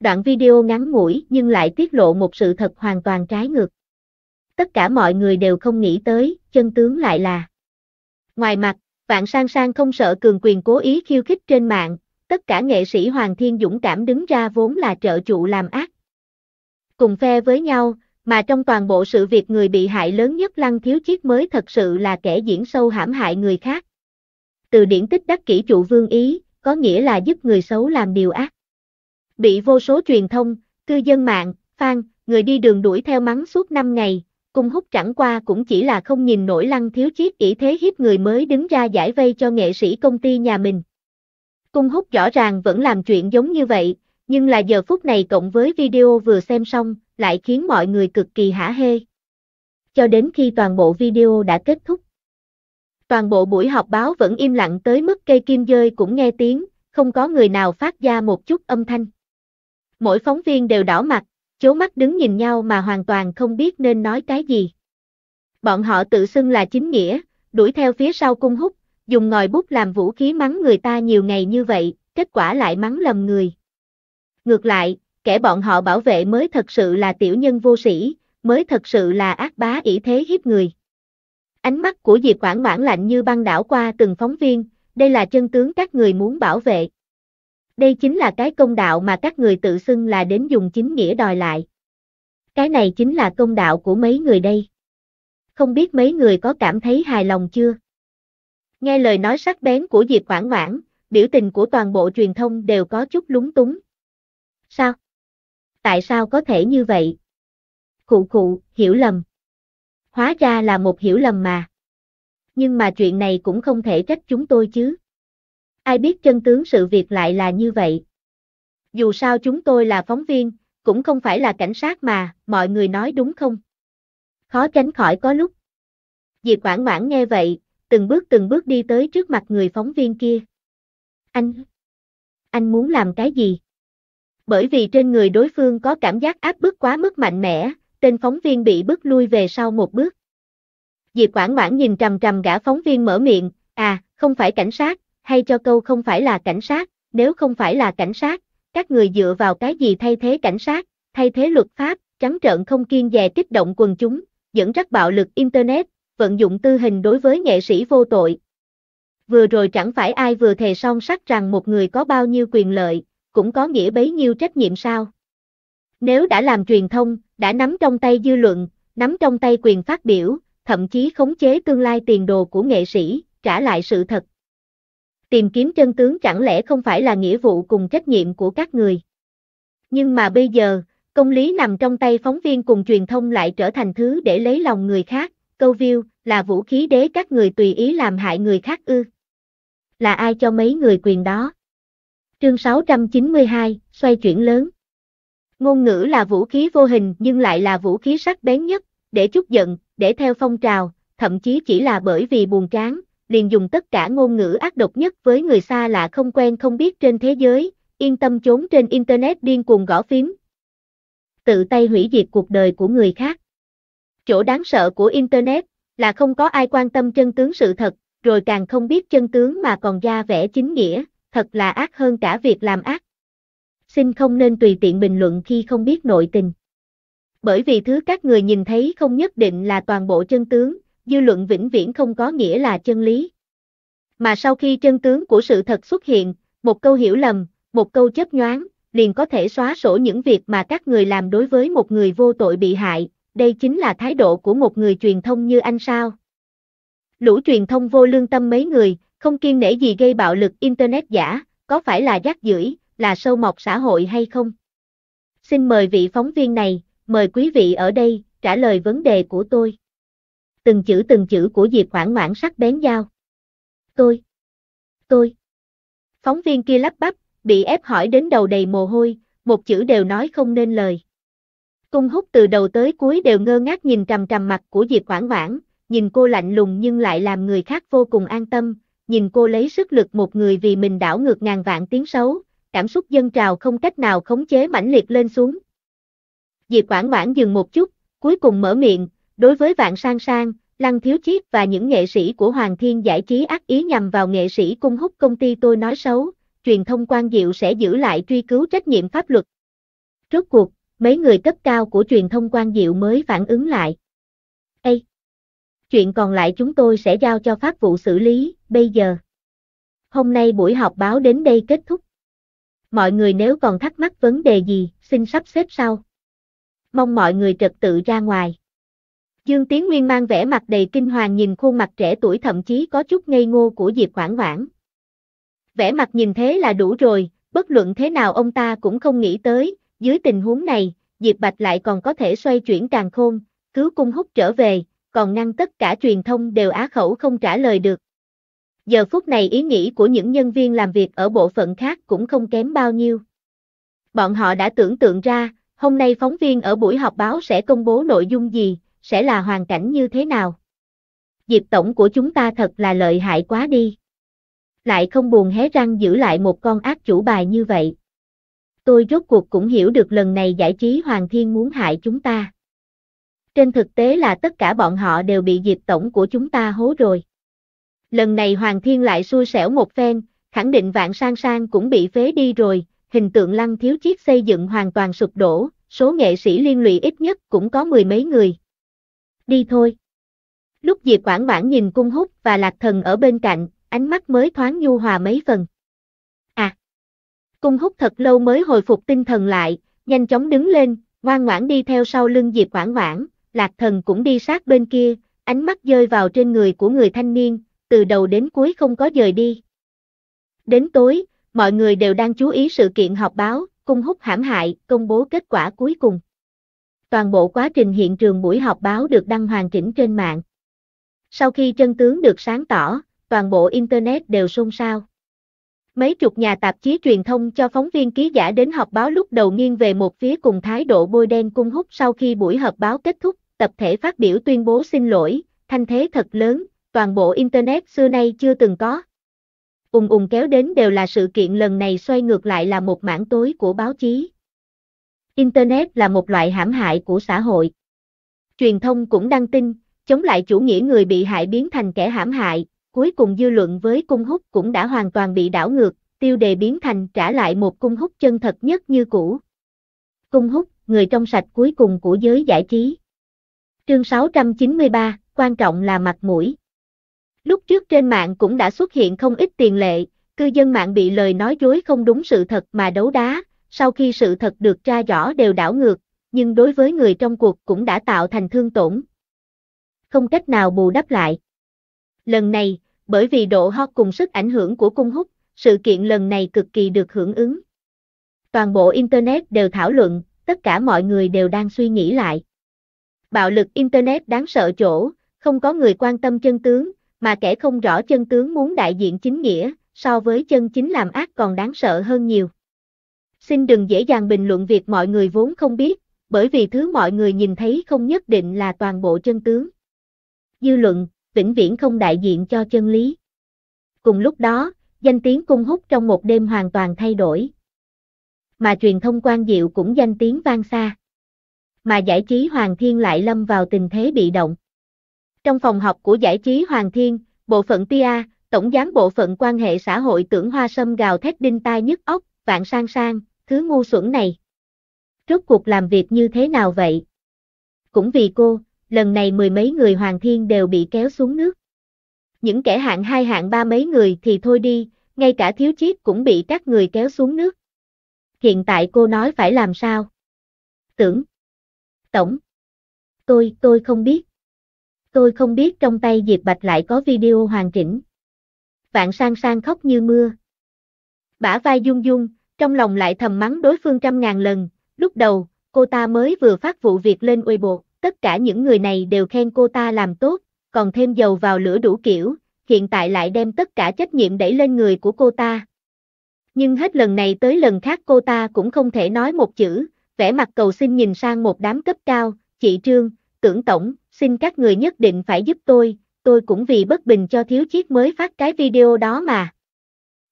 Đoạn video ngắn ngủi nhưng lại tiết lộ một sự thật hoàn toàn trái ngược. Tất cả mọi người đều không nghĩ tới, chân tướng lại là. Ngoài mặt, Vạn sang sang không sợ cường quyền cố ý khiêu khích trên mạng, tất cả nghệ sĩ Hoàng Thiên dũng cảm đứng ra vốn là trợ trụ làm ác. Cùng phe với nhau, mà trong toàn bộ sự việc người bị hại lớn nhất Lăng Thiếu Chiết mới thật sự là kẻ diễn sâu hãm hại người khác. Từ điển tích đắc kỹ trụ vương ý, có nghĩa là giúp người xấu làm điều ác. Bị vô số truyền thông, cư dân mạng, fan, người đi đường đuổi theo mắng suốt 5 ngày, Cung hút chẳng qua cũng chỉ là không nhìn nổi lăng thiếu chiếc ỷ thế hiếp người mới đứng ra giải vây cho nghệ sĩ công ty nhà mình. Cung hút rõ ràng vẫn làm chuyện giống như vậy, nhưng là giờ phút này cộng với video vừa xem xong, lại khiến mọi người cực kỳ hả hê. Cho đến khi toàn bộ video đã kết thúc. Toàn bộ buổi họp báo vẫn im lặng tới mức cây kim rơi cũng nghe tiếng, không có người nào phát ra một chút âm thanh. Mỗi phóng viên đều đỏ mặt, chố mắt đứng nhìn nhau mà hoàn toàn không biết nên nói cái gì. Bọn họ tự xưng là chính nghĩa, đuổi theo phía sau cung hút, dùng ngòi bút làm vũ khí mắng người ta nhiều ngày như vậy, kết quả lại mắng lầm người. Ngược lại, kẻ bọn họ bảo vệ mới thật sự là tiểu nhân vô sĩ, mới thật sự là ác bá ỷ thế hiếp người. Ánh mắt của Diệp Quảng Ngoãn lạnh như băng đảo qua từng phóng viên, đây là chân tướng các người muốn bảo vệ. Đây chính là cái công đạo mà các người tự xưng là đến dùng chính nghĩa đòi lại. Cái này chính là công đạo của mấy người đây. Không biết mấy người có cảm thấy hài lòng chưa? Nghe lời nói sắc bén của Diệp Quảng Ngoãn, biểu tình của toàn bộ truyền thông đều có chút lúng túng. Sao? Tại sao có thể như vậy? Khụ khụ, hiểu lầm. Hóa ra là một hiểu lầm mà. Nhưng mà chuyện này cũng không thể trách chúng tôi chứ. Ai biết chân tướng sự việc lại là như vậy. Dù sao chúng tôi là phóng viên, cũng không phải là cảnh sát mà, mọi người nói đúng không? Khó tránh khỏi có lúc. Diệp Quảng Mãn nghe vậy, từng bước từng bước đi tới trước mặt người phóng viên kia. Anh, anh muốn làm cái gì? Bởi vì trên người đối phương có cảm giác áp bức quá mức mạnh mẽ, tên phóng viên bị bước lui về sau một bước. Diệp Quảng Mãn nhìn trầm trầm gã phóng viên mở miệng, à, không phải cảnh sát, hay cho câu không phải là cảnh sát, nếu không phải là cảnh sát, các người dựa vào cái gì thay thế cảnh sát, thay thế luật pháp, trắng trợn không kiên dè kích động quần chúng, dẫn rắc bạo lực Internet, vận dụng tư hình đối với nghệ sĩ vô tội. Vừa rồi chẳng phải ai vừa thề son sắc rằng một người có bao nhiêu quyền lợi, cũng có nghĩa bấy nhiêu trách nhiệm sao. Nếu đã làm truyền thông, đã nắm trong tay dư luận, nắm trong tay quyền phát biểu, thậm chí khống chế tương lai tiền đồ của nghệ sĩ, trả lại sự thật, Tìm kiếm chân tướng chẳng lẽ không phải là nghĩa vụ cùng trách nhiệm của các người. Nhưng mà bây giờ, công lý nằm trong tay phóng viên cùng truyền thông lại trở thành thứ để lấy lòng người khác, câu view, là vũ khí đế các người tùy ý làm hại người khác ư. Là ai cho mấy người quyền đó? Chương 692, xoay chuyển lớn. Ngôn ngữ là vũ khí vô hình nhưng lại là vũ khí sắc bén nhất, để chút giận, để theo phong trào, thậm chí chỉ là bởi vì buồn chán, liền dùng tất cả ngôn ngữ ác độc nhất với người xa lạ không quen không biết trên thế giới, yên tâm trốn trên Internet điên cuồng gõ phím. Tự tay hủy diệt cuộc đời của người khác. Chỗ đáng sợ của Internet là không có ai quan tâm chân tướng sự thật, rồi càng không biết chân tướng mà còn ra vẻ chính nghĩa, thật là ác hơn cả việc làm ác. Xin không nên tùy tiện bình luận khi không biết nội tình. Bởi vì thứ các người nhìn thấy không nhất định là toàn bộ chân tướng, dư luận vĩnh viễn không có nghĩa là chân lý. Mà sau khi chân tướng của sự thật xuất hiện, một câu hiểu lầm, một câu chấp nhoáng, liền có thể xóa sổ những việc mà các người làm đối với một người vô tội bị hại, đây chính là thái độ của một người truyền thông như anh sao. Lũ truyền thông vô lương tâm mấy người, không kiên nể gì gây bạo lực Internet giả, có phải là rác rưởi, là sâu mọc xã hội hay không? Xin mời vị phóng viên này, mời quý vị ở đây, trả lời vấn đề của tôi từng chữ từng chữ của Diệp Hoảng ngoãn sắc bén dao. Tôi, tôi, phóng viên kia lắp bắp, bị ép hỏi đến đầu đầy mồ hôi, một chữ đều nói không nên lời. Cung hút từ đầu tới cuối đều ngơ ngác nhìn trầm trầm mặt của Diệp Hoảng Hoảng, nhìn cô lạnh lùng nhưng lại làm người khác vô cùng an tâm, nhìn cô lấy sức lực một người vì mình đảo ngược ngàn vạn tiếng xấu, cảm xúc dân trào không cách nào khống chế mãnh liệt lên xuống. Diệp Quảng Quảng dừng một chút, cuối cùng mở miệng, đối với Vạn Sang Sang, Lăng Thiếu Chiết và những nghệ sĩ của Hoàng Thiên Giải Trí ác ý nhằm vào nghệ sĩ cung hút công ty tôi nói xấu, truyền thông quan diệu sẽ giữ lại truy cứu trách nhiệm pháp luật. Rốt cuộc, mấy người cấp cao của truyền thông quan diệu mới phản ứng lại. Ê! Chuyện còn lại chúng tôi sẽ giao cho pháp vụ xử lý, bây giờ. Hôm nay buổi họp báo đến đây kết thúc. Mọi người nếu còn thắc mắc vấn đề gì, xin sắp xếp sau. Mong mọi người trật tự ra ngoài. Dương Tiến Nguyên mang vẻ mặt đầy kinh hoàng nhìn khuôn mặt trẻ tuổi thậm chí có chút ngây ngô của Diệp Hoảng Hoảng. Vẻ mặt nhìn thế là đủ rồi, bất luận thế nào ông ta cũng không nghĩ tới, dưới tình huống này, Diệp Bạch lại còn có thể xoay chuyển càng khôn, cứu cung hút trở về, còn ngăn tất cả truyền thông đều á khẩu không trả lời được. Giờ phút này ý nghĩ của những nhân viên làm việc ở bộ phận khác cũng không kém bao nhiêu. Bọn họ đã tưởng tượng ra, hôm nay phóng viên ở buổi họp báo sẽ công bố nội dung gì, sẽ là hoàn cảnh như thế nào. Diệp Tổng của chúng ta thật là lợi hại quá đi. Lại không buồn hé răng giữ lại một con ác chủ bài như vậy. Tôi rốt cuộc cũng hiểu được lần này giải trí Hoàng Thiên muốn hại chúng ta. Trên thực tế là tất cả bọn họ đều bị Diệp Tổng của chúng ta hố rồi. Lần này Hoàng Thiên lại xui xẻo một phen, khẳng định vạn sang sang cũng bị phế đi rồi, hình tượng lăng thiếu chiếc xây dựng hoàn toàn sụp đổ, số nghệ sĩ liên lụy ít nhất cũng có mười mấy người, đi thôi. Lúc Diệp Quảng Mãn nhìn cung Húc và lạc thần ở bên cạnh, ánh mắt mới thoáng nhu hòa mấy phần. À! Cung Húc thật lâu mới hồi phục tinh thần lại, nhanh chóng đứng lên, ngoan ngoãn đi theo sau lưng Diệp Quảng Mãn, lạc thần cũng đi sát bên kia, ánh mắt rơi vào trên người của người thanh niên, từ đầu đến cuối không có rời đi. Đến tối, mọi người đều đang chú ý sự kiện họp báo, cung Húc hãm hại, công bố kết quả cuối cùng. Toàn bộ quá trình hiện trường buổi họp báo được đăng hoàn chỉnh trên mạng. Sau khi chân tướng được sáng tỏ, toàn bộ Internet đều xôn xao. Mấy chục nhà tạp chí truyền thông cho phóng viên ký giả đến họp báo lúc đầu nghiêng về một phía cùng thái độ bôi đen cung hút sau khi buổi họp báo kết thúc, tập thể phát biểu tuyên bố xin lỗi, thanh thế thật lớn, toàn bộ Internet xưa nay chưa từng có. Ùng ùng kéo đến đều là sự kiện lần này xoay ngược lại là một mảng tối của báo chí. Internet là một loại hãm hại của xã hội. Truyền thông cũng đăng tin, chống lại chủ nghĩa người bị hại biến thành kẻ hãm hại, cuối cùng dư luận với cung hút cũng đã hoàn toàn bị đảo ngược, tiêu đề biến thành trả lại một cung hút chân thật nhất như cũ. Cung hút, người trong sạch cuối cùng của giới giải trí. Chương 693, quan trọng là mặt mũi. Lúc trước trên mạng cũng đã xuất hiện không ít tiền lệ, cư dân mạng bị lời nói dối không đúng sự thật mà đấu đá, sau khi sự thật được tra rõ đều đảo ngược, nhưng đối với người trong cuộc cũng đã tạo thành thương tổn. Không cách nào bù đắp lại. Lần này, bởi vì độ hot cùng sức ảnh hưởng của cung hút, sự kiện lần này cực kỳ được hưởng ứng. Toàn bộ Internet đều thảo luận, tất cả mọi người đều đang suy nghĩ lại. Bạo lực Internet đáng sợ chỗ, không có người quan tâm chân tướng, mà kẻ không rõ chân tướng muốn đại diện chính nghĩa, so với chân chính làm ác còn đáng sợ hơn nhiều xin đừng dễ dàng bình luận việc mọi người vốn không biết, bởi vì thứ mọi người nhìn thấy không nhất định là toàn bộ chân tướng. Dư luận, vĩnh viễn không đại diện cho chân lý. Cùng lúc đó, danh tiếng cung hút trong một đêm hoàn toàn thay đổi. Mà truyền thông quan diệu cũng danh tiếng vang xa. Mà giải trí Hoàng Thiên lại lâm vào tình thế bị động. Trong phòng học của giải trí Hoàng Thiên, bộ phận PIA, tổng giám bộ phận quan hệ xã hội tưởng hoa sâm gào thét đinh tai nhức óc, vạn sang sang, thứ ngu xuẩn này. Rốt cuộc làm việc như thế nào vậy? Cũng vì cô, lần này mười mấy người hoàng thiên đều bị kéo xuống nước. Những kẻ hạng hai hạng ba mấy người thì thôi đi, ngay cả thiếu chiếc cũng bị các người kéo xuống nước. Hiện tại cô nói phải làm sao? Tưởng. Tổng. Tôi, tôi không biết. Tôi không biết trong tay Diệp Bạch lại có video hoàn chỉnh. Vạn sang sang khóc như mưa. Bả vai dung dung, trong lòng lại thầm mắng đối phương trăm ngàn lần, lúc đầu, cô ta mới vừa phát vụ việc lên uy bộ, tất cả những người này đều khen cô ta làm tốt, còn thêm dầu vào lửa đủ kiểu, hiện tại lại đem tất cả trách nhiệm đẩy lên người của cô ta. Nhưng hết lần này tới lần khác cô ta cũng không thể nói một chữ, vẻ mặt cầu xin nhìn sang một đám cấp cao, chị Trương, tưởng tổng, xin các người nhất định phải giúp tôi, tôi cũng vì bất bình cho thiếu chiếc mới phát cái video đó mà.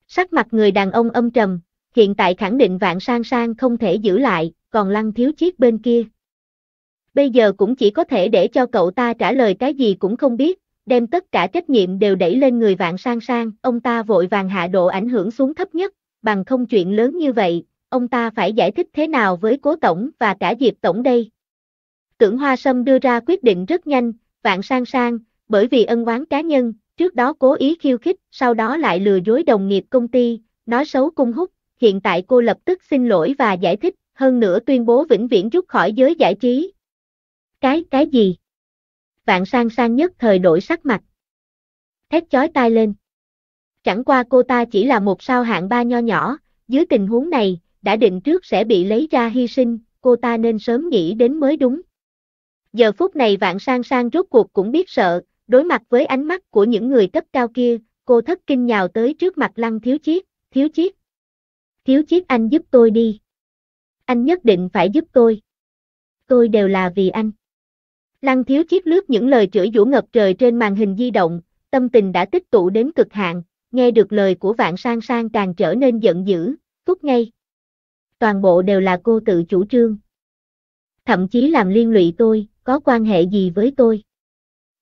Sắc mặt người đàn ông âm trầm, hiện tại khẳng định vạn sang sang không thể giữ lại, còn lăng thiếu chiếc bên kia. Bây giờ cũng chỉ có thể để cho cậu ta trả lời cái gì cũng không biết, đem tất cả trách nhiệm đều đẩy lên người vạn sang sang, ông ta vội vàng hạ độ ảnh hưởng xuống thấp nhất, bằng không chuyện lớn như vậy, ông ta phải giải thích thế nào với cố tổng và cả diệp tổng đây. Tưởng Hoa Sâm đưa ra quyết định rất nhanh, vạn sang sang, bởi vì ân oán cá nhân, trước đó cố ý khiêu khích, sau đó lại lừa dối đồng nghiệp công ty, nói xấu cung hút hiện tại cô lập tức xin lỗi và giải thích, hơn nữa tuyên bố vĩnh viễn rút khỏi giới giải trí. Cái, cái gì? Vạn sang sang nhất thời đổi sắc mặt. Thét chói tai lên. Chẳng qua cô ta chỉ là một sao hạng ba nho nhỏ, dưới tình huống này, đã định trước sẽ bị lấy ra hy sinh, cô ta nên sớm nghĩ đến mới đúng. Giờ phút này vạn sang sang rốt cuộc cũng biết sợ, đối mặt với ánh mắt của những người cấp cao kia, cô thất kinh nhào tới trước mặt lăng thiếu chiết, thiếu chiết, Thiếu chiếc anh giúp tôi đi. Anh nhất định phải giúp tôi. Tôi đều là vì anh. Lăng thiếu chiếc lướt những lời chửi rủa ngập trời trên màn hình di động, tâm tình đã tích tụ đến cực hạn, nghe được lời của vạn sang sang càng trở nên giận dữ, cút ngay. Toàn bộ đều là cô tự chủ trương. Thậm chí làm liên lụy tôi, có quan hệ gì với tôi.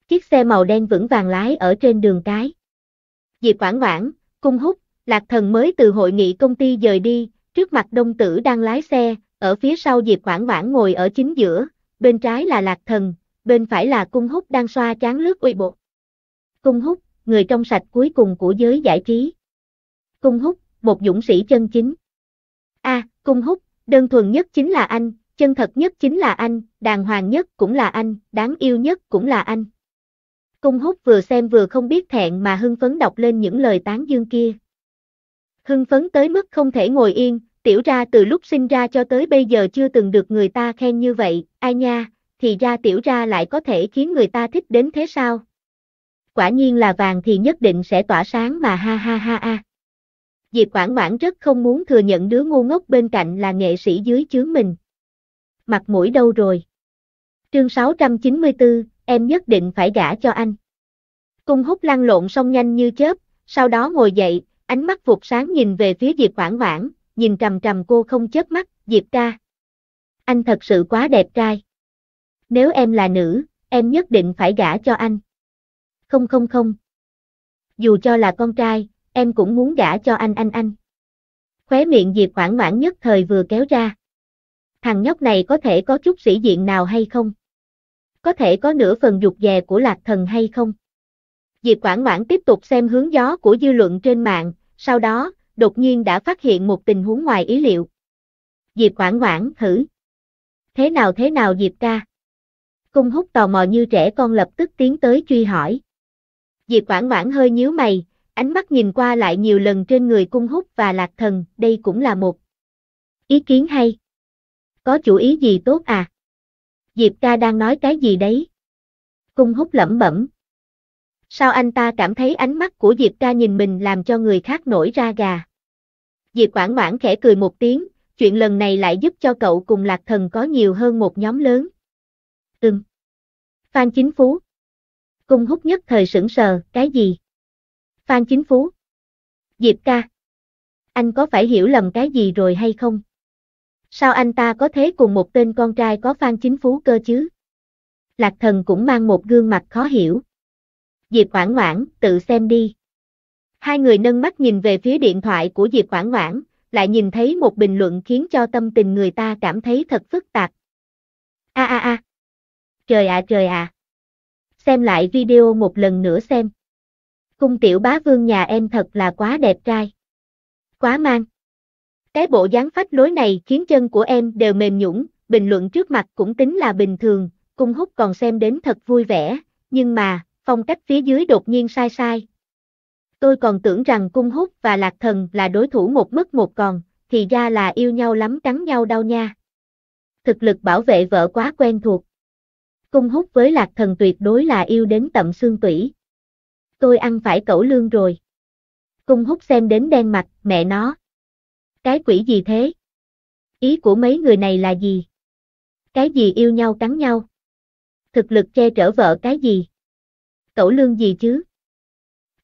Chiếc xe màu đen vững vàng lái ở trên đường cái. Diệp Quảng Quảng, cung hút, Lạc thần mới từ hội nghị công ty dời đi, trước mặt đông tử đang lái xe, ở phía sau Diệp Quảng Vãn ngồi ở chính giữa, bên trái là lạc thần, bên phải là cung húc đang xoa chán lướt uy bộ. Cung húc, người trong sạch cuối cùng của giới giải trí. Cung húc, một dũng sĩ chân chính. A, à, cung húc, đơn thuần nhất chính là anh, chân thật nhất chính là anh, đàng hoàng nhất cũng là anh, đáng yêu nhất cũng là anh. Cung húc vừa xem vừa không biết thẹn mà hưng phấn đọc lên những lời tán dương kia, Hưng phấn tới mức không thể ngồi yên, tiểu ra từ lúc sinh ra cho tới bây giờ chưa từng được người ta khen như vậy, ai nha, thì ra tiểu ra lại có thể khiến người ta thích đến thế sao? Quả nhiên là vàng thì nhất định sẽ tỏa sáng mà ha ha ha ha. Diệp Quảng Ngoãn rất không muốn thừa nhận đứa ngu ngốc bên cạnh là nghệ sĩ dưới chướng mình. Mặt mũi đâu rồi? Chương 694, em nhất định phải gả cho anh. Cung hút lăn lộn xong nhanh như chớp, sau đó ngồi dậy, ánh mắt vụt sáng nhìn về phía Diệp Quảng Hoảng, nhìn trầm trầm cô không chớp mắt, Diệp ca. Anh thật sự quá đẹp trai. Nếu em là nữ, em nhất định phải gả cho anh. Không không không. Dù cho là con trai, em cũng muốn gả cho anh anh anh. Khóe miệng Diệp Quảng Hoảng nhất thời vừa kéo ra. Thằng nhóc này có thể có chút sĩ diện nào hay không? Có thể có nửa phần dục dè của lạc thần hay không? Diệp Quảng Ngoãn tiếp tục xem hướng gió của dư luận trên mạng, sau đó, đột nhiên đã phát hiện một tình huống ngoài ý liệu. Diệp Quảng Quảng thử. Thế nào thế nào Diệp ca? Cung hút tò mò như trẻ con lập tức tiến tới truy hỏi. Diệp Quảng Quảng hơi nhíu mày, ánh mắt nhìn qua lại nhiều lần trên người cung hút và lạc thần, đây cũng là một ý kiến hay. Có chủ ý gì tốt à? Diệp ca đang nói cái gì đấy? Cung hút lẩm bẩm, sao anh ta cảm thấy ánh mắt của Diệp ca nhìn mình làm cho người khác nổi ra gà. Diệp Quảng Ngoãn khẽ cười một tiếng, chuyện lần này lại giúp cho cậu cùng Lạc Thần có nhiều hơn một nhóm lớn. Ừm. Phan Chính Phú. Cung hút nhất thời sững sờ, cái gì? Phan Chính Phú. Diệp ca. Anh có phải hiểu lầm cái gì rồi hay không? Sao anh ta có thế cùng một tên con trai có Phan Chính Phú cơ chứ? Lạc Thần cũng mang một gương mặt khó hiểu. Diệp Oản Oản, tự xem đi. Hai người nâng mắt nhìn về phía điện thoại của Diệp Oản Oản, lại nhìn thấy một bình luận khiến cho tâm tình người ta cảm thấy thật phức tạp. A a a. Trời ạ trời ạ. Xem lại video một lần nữa xem. Cung tiểu bá vương nhà em thật là quá đẹp trai. Quá mang. Cái bộ dáng phách lối này khiến chân của em đều mềm nhũn, bình luận trước mặt cũng tính là bình thường, cung hút còn xem đến thật vui vẻ, nhưng mà, phong cách phía dưới đột nhiên sai sai. Tôi còn tưởng rằng cung hút và lạc thần là đối thủ một mất một còn, thì ra là yêu nhau lắm cắn nhau đau nha. Thực lực bảo vệ vợ quá quen thuộc. Cung hút với lạc thần tuyệt đối là yêu đến tận xương tủy. Tôi ăn phải cẩu lương rồi. Cung hút xem đến đen mặt, mẹ nó. Cái quỷ gì thế? Ý của mấy người này là gì? Cái gì yêu nhau cắn nhau? Thực lực che trở vợ cái gì? tổ lương gì chứ.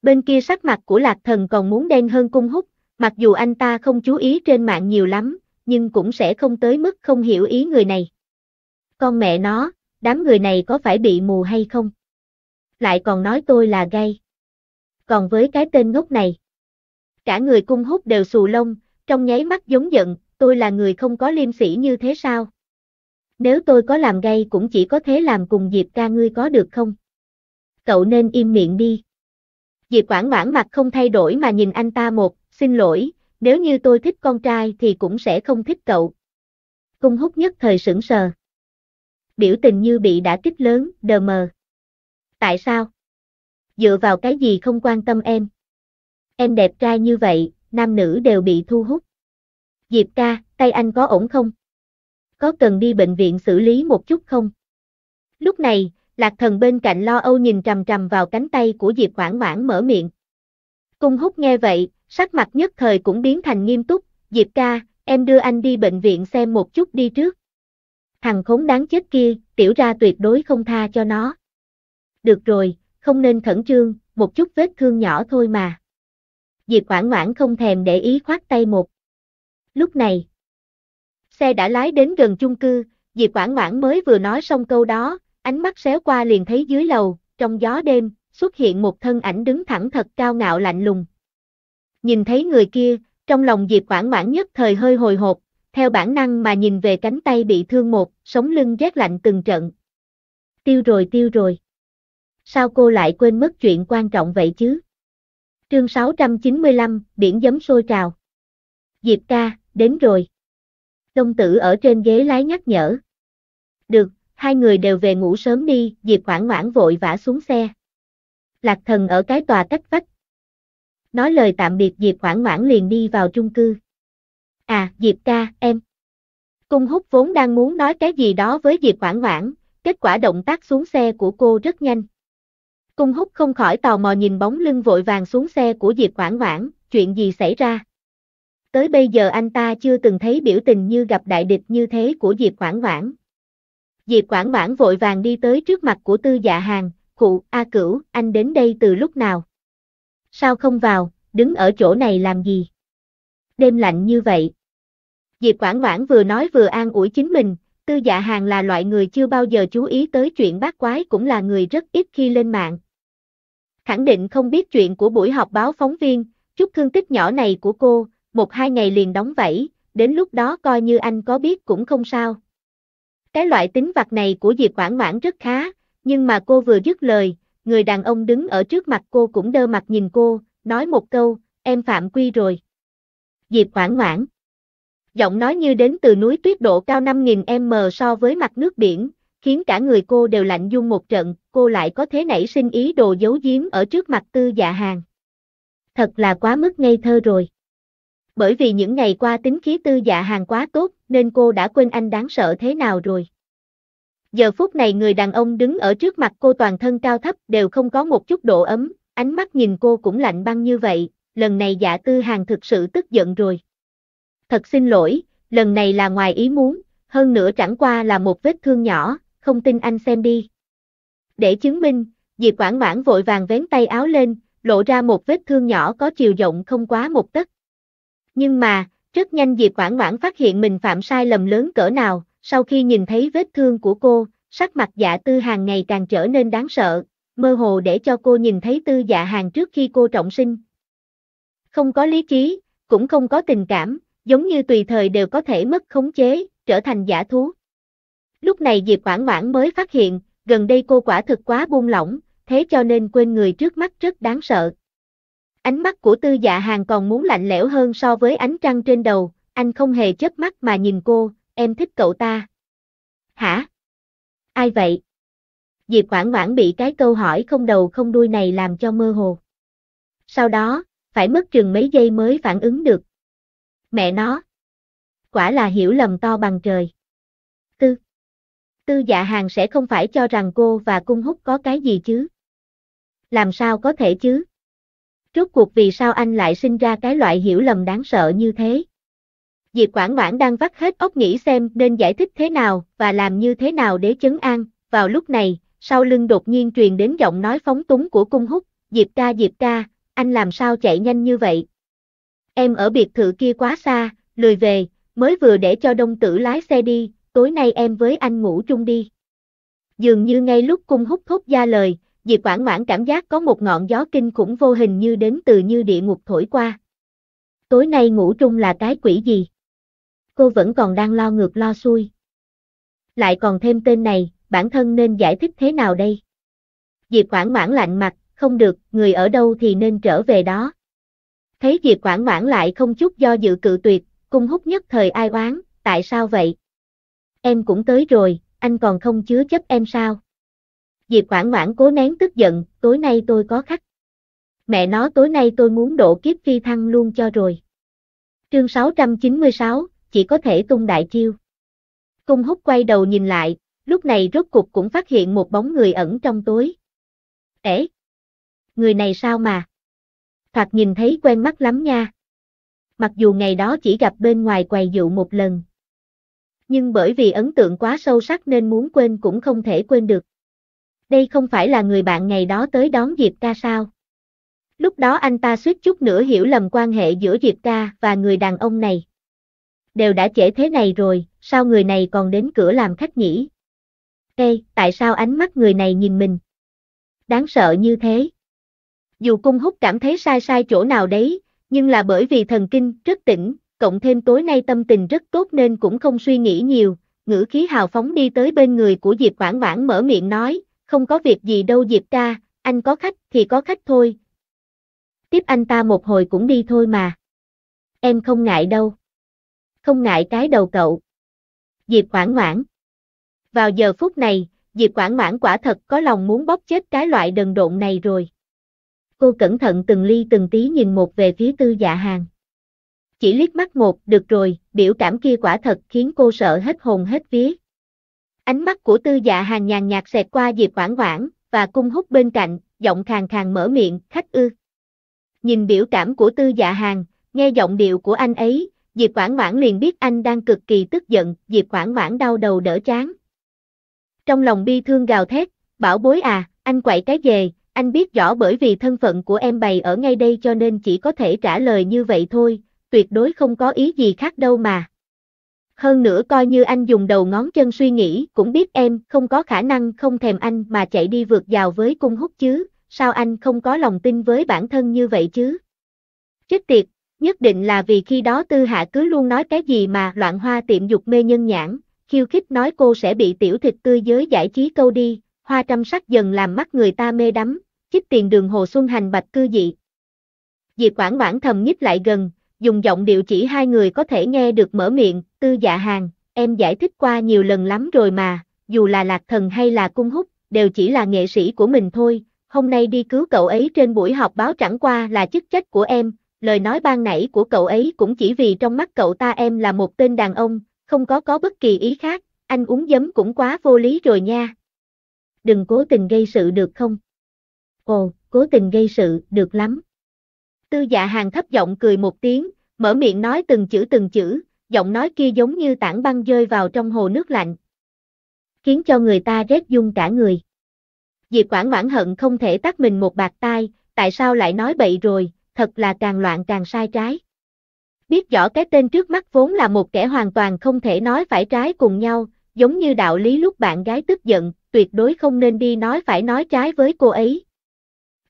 Bên kia sắc mặt của lạc thần còn muốn đen hơn cung húc mặc dù anh ta không chú ý trên mạng nhiều lắm, nhưng cũng sẽ không tới mức không hiểu ý người này. Con mẹ nó, đám người này có phải bị mù hay không? Lại còn nói tôi là gay. Còn với cái tên ngốc này, cả người cung húc đều xù lông, trong nháy mắt giống giận, tôi là người không có liêm sĩ như thế sao? Nếu tôi có làm gay cũng chỉ có thế làm cùng Diệp ca ngươi có được không? cậu nên im miệng đi. Diệp Quảng Mãn mặt không thay đổi mà nhìn anh ta một, xin lỗi, nếu như tôi thích con trai thì cũng sẽ không thích cậu. Cung hút nhất thời sững sờ. Biểu tình như bị đã kích lớn, đờ mờ. Tại sao? Dựa vào cái gì không quan tâm em? Em đẹp trai như vậy, nam nữ đều bị thu hút. Diệp ca, tay anh có ổn không? Có cần đi bệnh viện xử lý một chút không? Lúc này, Lạc thần bên cạnh lo âu nhìn trầm trầm vào cánh tay của Diệp Hoảng Hoảng mở miệng. Cung hút nghe vậy, sắc mặt nhất thời cũng biến thành nghiêm túc, Diệp ca, em đưa anh đi bệnh viện xem một chút đi trước. Thằng khốn đáng chết kia, tiểu ra tuyệt đối không tha cho nó. Được rồi, không nên khẩn trương, một chút vết thương nhỏ thôi mà. Diệp Hoảng Hoảng không thèm để ý khoát tay một. Lúc này, xe đã lái đến gần chung cư, Diệp Quảng Quảng mới vừa nói xong câu đó, ánh mắt xéo qua liền thấy dưới lầu, trong gió đêm, xuất hiện một thân ảnh đứng thẳng thật cao ngạo lạnh lùng. Nhìn thấy người kia, trong lòng Diệp Quảng Mãn nhất thời hơi hồi hộp, theo bản năng mà nhìn về cánh tay bị thương một, sống lưng rét lạnh từng trận. Tiêu rồi tiêu rồi. Sao cô lại quên mất chuyện quan trọng vậy chứ? Chương 695, biển giấm sôi trào. Diệp ca, đến rồi. Đông tử ở trên ghế lái nhắc nhở. Được, hai người đều về ngủ sớm đi, Diệp Hoảng Hoảng vội vã xuống xe. Lạc Thần ở cái tòa cách vách. Nói lời tạm biệt Diệp Hoảng Hoảng liền đi vào chung cư. À, Diệp ca, em. Cung Húc vốn đang muốn nói cái gì đó với Diệp Hoảng Hoảng, kết quả động tác xuống xe của cô rất nhanh. Cung Húc không khỏi tò mò nhìn bóng lưng vội vàng xuống xe của Diệp Hoảng Hoảng, chuyện gì xảy ra? Tới bây giờ anh ta chưa từng thấy biểu tình như gặp đại địch như thế của Diệp Hoảng Hoảng. Diệp Quảng Mãn vội vàng đi tới trước mặt của Tư Dạ Hàng, cụ, A Cửu, anh đến đây từ lúc nào? Sao không vào, đứng ở chỗ này làm gì? Đêm lạnh như vậy. Diệp Quảng Mãn vừa nói vừa an ủi chính mình, Tư Dạ Hàng là loại người chưa bao giờ chú ý tới chuyện bát quái cũng là người rất ít khi lên mạng. Khẳng định không biết chuyện của buổi họp báo phóng viên, chút thương tích nhỏ này của cô, một hai ngày liền đóng vảy, đến lúc đó coi như anh có biết cũng không sao. Cái loại tính vặt này của Diệp Quảng Oản rất khá, nhưng mà cô vừa dứt lời, người đàn ông đứng ở trước mặt cô cũng đơ mặt nhìn cô, nói một câu, em phạm quy rồi. Diệp Quảng Oản. Giọng nói như đến từ núi tuyết độ cao 5.000 m so với mặt nước biển, khiến cả người cô đều lạnh run một trận, cô lại có thế nảy sinh ý đồ giấu giếm ở trước mặt Tư Dạ Hàn. Thật là quá mức ngây thơ rồi bởi vì những ngày qua tính khí tư dạ hàng quá tốt nên cô đã quên anh đáng sợ thế nào rồi. Giờ phút này người đàn ông đứng ở trước mặt cô toàn thân cao thấp đều không có một chút độ ấm, ánh mắt nhìn cô cũng lạnh băng như vậy, lần này dạ tư hàng thực sự tức giận rồi. Thật xin lỗi, lần này là ngoài ý muốn, hơn nữa chẳng qua là một vết thương nhỏ, không tin anh xem đi. Để chứng minh, Diệp Quảng Mãn vội vàng vén tay áo lên, lộ ra một vết thương nhỏ có chiều rộng không quá một tấc. Nhưng mà, rất nhanh Diệp Oản Oản phát hiện mình phạm sai lầm lớn cỡ nào, sau khi nhìn thấy vết thương của cô, sắc mặt Dạ Tư hàng ngày càng trở nên đáng sợ, mơ hồ để cho cô nhìn thấy Tư Dạ hàng trước khi cô trọng sinh. Không có lý trí, cũng không có tình cảm, giống như tùy thời đều có thể mất khống chế, trở thành giả thú. Lúc này Diệp Oản Oản mới phát hiện, gần đây cô quả thực quá buông lỏng, thế cho nên quên người trước mắt rất đáng sợ. Ánh mắt của tư dạ hàng còn muốn lạnh lẽo hơn so với ánh trăng trên đầu, anh không hề chớp mắt mà nhìn cô, em thích cậu ta. Hả? Ai vậy? Diệp Quảng Quảng bị cái câu hỏi không đầu không đuôi này làm cho mơ hồ. Sau đó, phải mất chừng mấy giây mới phản ứng được. Mẹ nó. Quả là hiểu lầm to bằng trời. Tư. Tư dạ hàng sẽ không phải cho rằng cô và cung hút có cái gì chứ. Làm sao có thể chứ? Rốt cuộc vì sao anh lại sinh ra cái loại hiểu lầm đáng sợ như thế? Diệp Quảng Ngoãn đang vắt hết óc nghĩ xem nên giải thích thế nào và làm như thế nào để chấn an. Vào lúc này, sau lưng đột nhiên truyền đến giọng nói phóng túng của cung Húc: Diệp ca Diệp ca, anh làm sao chạy nhanh như vậy? Em ở biệt thự kia quá xa, lười về, mới vừa để cho đông tử lái xe đi, tối nay em với anh ngủ chung đi. Dường như ngay lúc cung Húc thốt ra lời, Diệp Quảng Ngoãn cảm giác có một ngọn gió kinh khủng vô hình như đến từ như địa ngục thổi qua. Tối nay ngủ trung là cái quỷ gì? Cô vẫn còn đang lo ngược lo xuôi. Lại còn thêm tên này, bản thân nên giải thích thế nào đây? Diệp Quảng Ngoãn lạnh mặt, không được, người ở đâu thì nên trở về đó. Thấy Diệp Quảng Ngoãn lại không chút do dự cự tuyệt, cung hút nhất thời ai oán, tại sao vậy? Em cũng tới rồi, anh còn không chứa chấp em sao? Diệp Khoản Ngoãn cố nén tức giận, tối nay tôi có khách. Mẹ nó tối nay tôi muốn đổ kiếp phi thăng luôn cho rồi. Chương 696, chỉ có thể tung đại chiêu. Cung hút quay đầu nhìn lại, lúc này rốt cục cũng phát hiện một bóng người ẩn trong tối. Ế! Người này sao mà? Thoạt nhìn thấy quen mắt lắm nha. Mặc dù ngày đó chỉ gặp bên ngoài quầy dụ một lần. Nhưng bởi vì ấn tượng quá sâu sắc nên muốn quên cũng không thể quên được đây không phải là người bạn ngày đó tới đón Diệp ca sao? Lúc đó anh ta suýt chút nữa hiểu lầm quan hệ giữa Diệp ca và người đàn ông này. Đều đã trễ thế này rồi, sao người này còn đến cửa làm khách nhỉ? Ê, tại sao ánh mắt người này nhìn mình? Đáng sợ như thế. Dù cung hút cảm thấy sai sai chỗ nào đấy, nhưng là bởi vì thần kinh rất tỉnh, cộng thêm tối nay tâm tình rất tốt nên cũng không suy nghĩ nhiều, ngữ khí hào phóng đi tới bên người của Diệp Quảng Quảng mở miệng nói, không có việc gì đâu Diệp ca, anh có khách thì có khách thôi. Tiếp anh ta một hồi cũng đi thôi mà. Em không ngại đâu. Không ngại cái đầu cậu. Diệp Quảng Ngoãn. Vào giờ phút này, Diệp Quảng Ngoãn quả thật có lòng muốn bóp chết cái loại đần độn này rồi. Cô cẩn thận từng ly từng tí nhìn một về phía tư dạ hàng. Chỉ liếc mắt một, được rồi, biểu cảm kia quả thật khiến cô sợ hết hồn hết vía. Ánh mắt của tư dạ hàng nhàn nhạt xẹt qua Diệp Quảng Quảng và cung hút bên cạnh, giọng khàn khàn mở miệng, "Khách ư?" Nhìn biểu cảm của tư dạ hàng, nghe giọng điệu của anh ấy, Diệp Quảng Quảng liền biết anh đang cực kỳ tức giận, Diệp Quảng Quảng đau đầu đỡ chán. Trong lòng bi thương gào thét, "Bảo bối à, anh quậy cái về, anh biết rõ bởi vì thân phận của em bày ở ngay đây cho nên chỉ có thể trả lời như vậy thôi, tuyệt đối không có ý gì khác đâu mà. Hơn nữa coi như anh dùng đầu ngón chân suy nghĩ cũng biết em không có khả năng không thèm anh mà chạy đi vượt rào với cung hút chứ, sao anh không có lòng tin với bản thân như vậy chứ? Chết tiệt, nhất định là vì khi đó Tư Hạ cứ luôn nói cái gì mà loạn hoa tiệm dục mê nhân nhãn, khiêu khích nói cô sẽ bị tiểu thịt tươi giới giải trí câu đi, hoa trăm sắc dần làm mắt người ta mê đắm, chích tiền đường Hồ Xuân Hành bạch cư dị. Diệp Quảng Quảng thầm nhích lại gần, dùng giọng điệu chỉ hai người có thể nghe được mở miệng, tư dạ hàng, em giải thích qua nhiều lần lắm rồi mà, dù là lạc thần hay là cung húc, đều chỉ là nghệ sĩ của mình thôi, hôm nay đi cứu cậu ấy trên buổi họp báo chẳng qua là chức trách của em, lời nói ban nãy của cậu ấy cũng chỉ vì trong mắt cậu ta em là một tên đàn ông, không có có bất kỳ ý khác, anh uống giấm cũng quá vô lý rồi nha. Đừng cố tình gây sự được không? Ồ, cố tình gây sự, được lắm. Tư dạ hàng thấp giọng cười một tiếng, mở miệng nói từng chữ từng chữ, giọng nói kia giống như tảng băng rơi vào trong hồ nước lạnh. Khiến cho người ta rét dung cả người. Diệp Quảng Ngoãn hận không thể tắt mình một bạc tai, tại sao lại nói bậy rồi, thật là càng loạn càng sai trái. Biết rõ cái tên trước mắt vốn là một kẻ hoàn toàn không thể nói phải trái cùng nhau, giống như đạo lý lúc bạn gái tức giận, tuyệt đối không nên đi nói phải nói trái với cô ấy.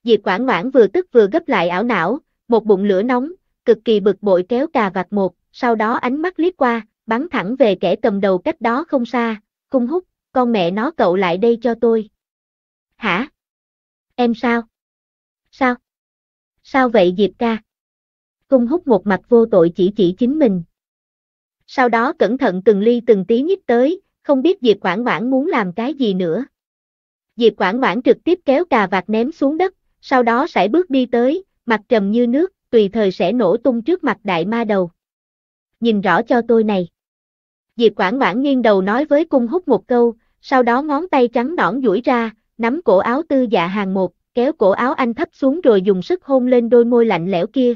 Diệp Quảng Ngoãn vừa tức vừa gấp lại ảo não, một bụng lửa nóng, cực kỳ bực bội kéo cà vạt một, sau đó ánh mắt liếc qua, bắn thẳng về kẻ cầm đầu cách đó không xa, cung hút, con mẹ nó cậu lại đây cho tôi. Hả? Em sao? Sao? Sao vậy Diệp ca? Cung hút một mặt vô tội chỉ chỉ chính mình. Sau đó cẩn thận từng ly từng tí nhích tới, không biết Diệp Quảng Quảng muốn làm cái gì nữa. Diệp Quảng Quảng trực tiếp kéo cà vạt ném xuống đất, sau đó sải bước đi tới, mặt trầm như nước, tùy thời sẽ nổ tung trước mặt đại ma đầu. Nhìn rõ cho tôi này. Diệp Quảng quảng nghiêng đầu nói với cung hút một câu, sau đó ngón tay trắng nõn duỗi ra, nắm cổ áo tư dạ hàng một, kéo cổ áo anh thấp xuống rồi dùng sức hôn lên đôi môi lạnh lẽo kia,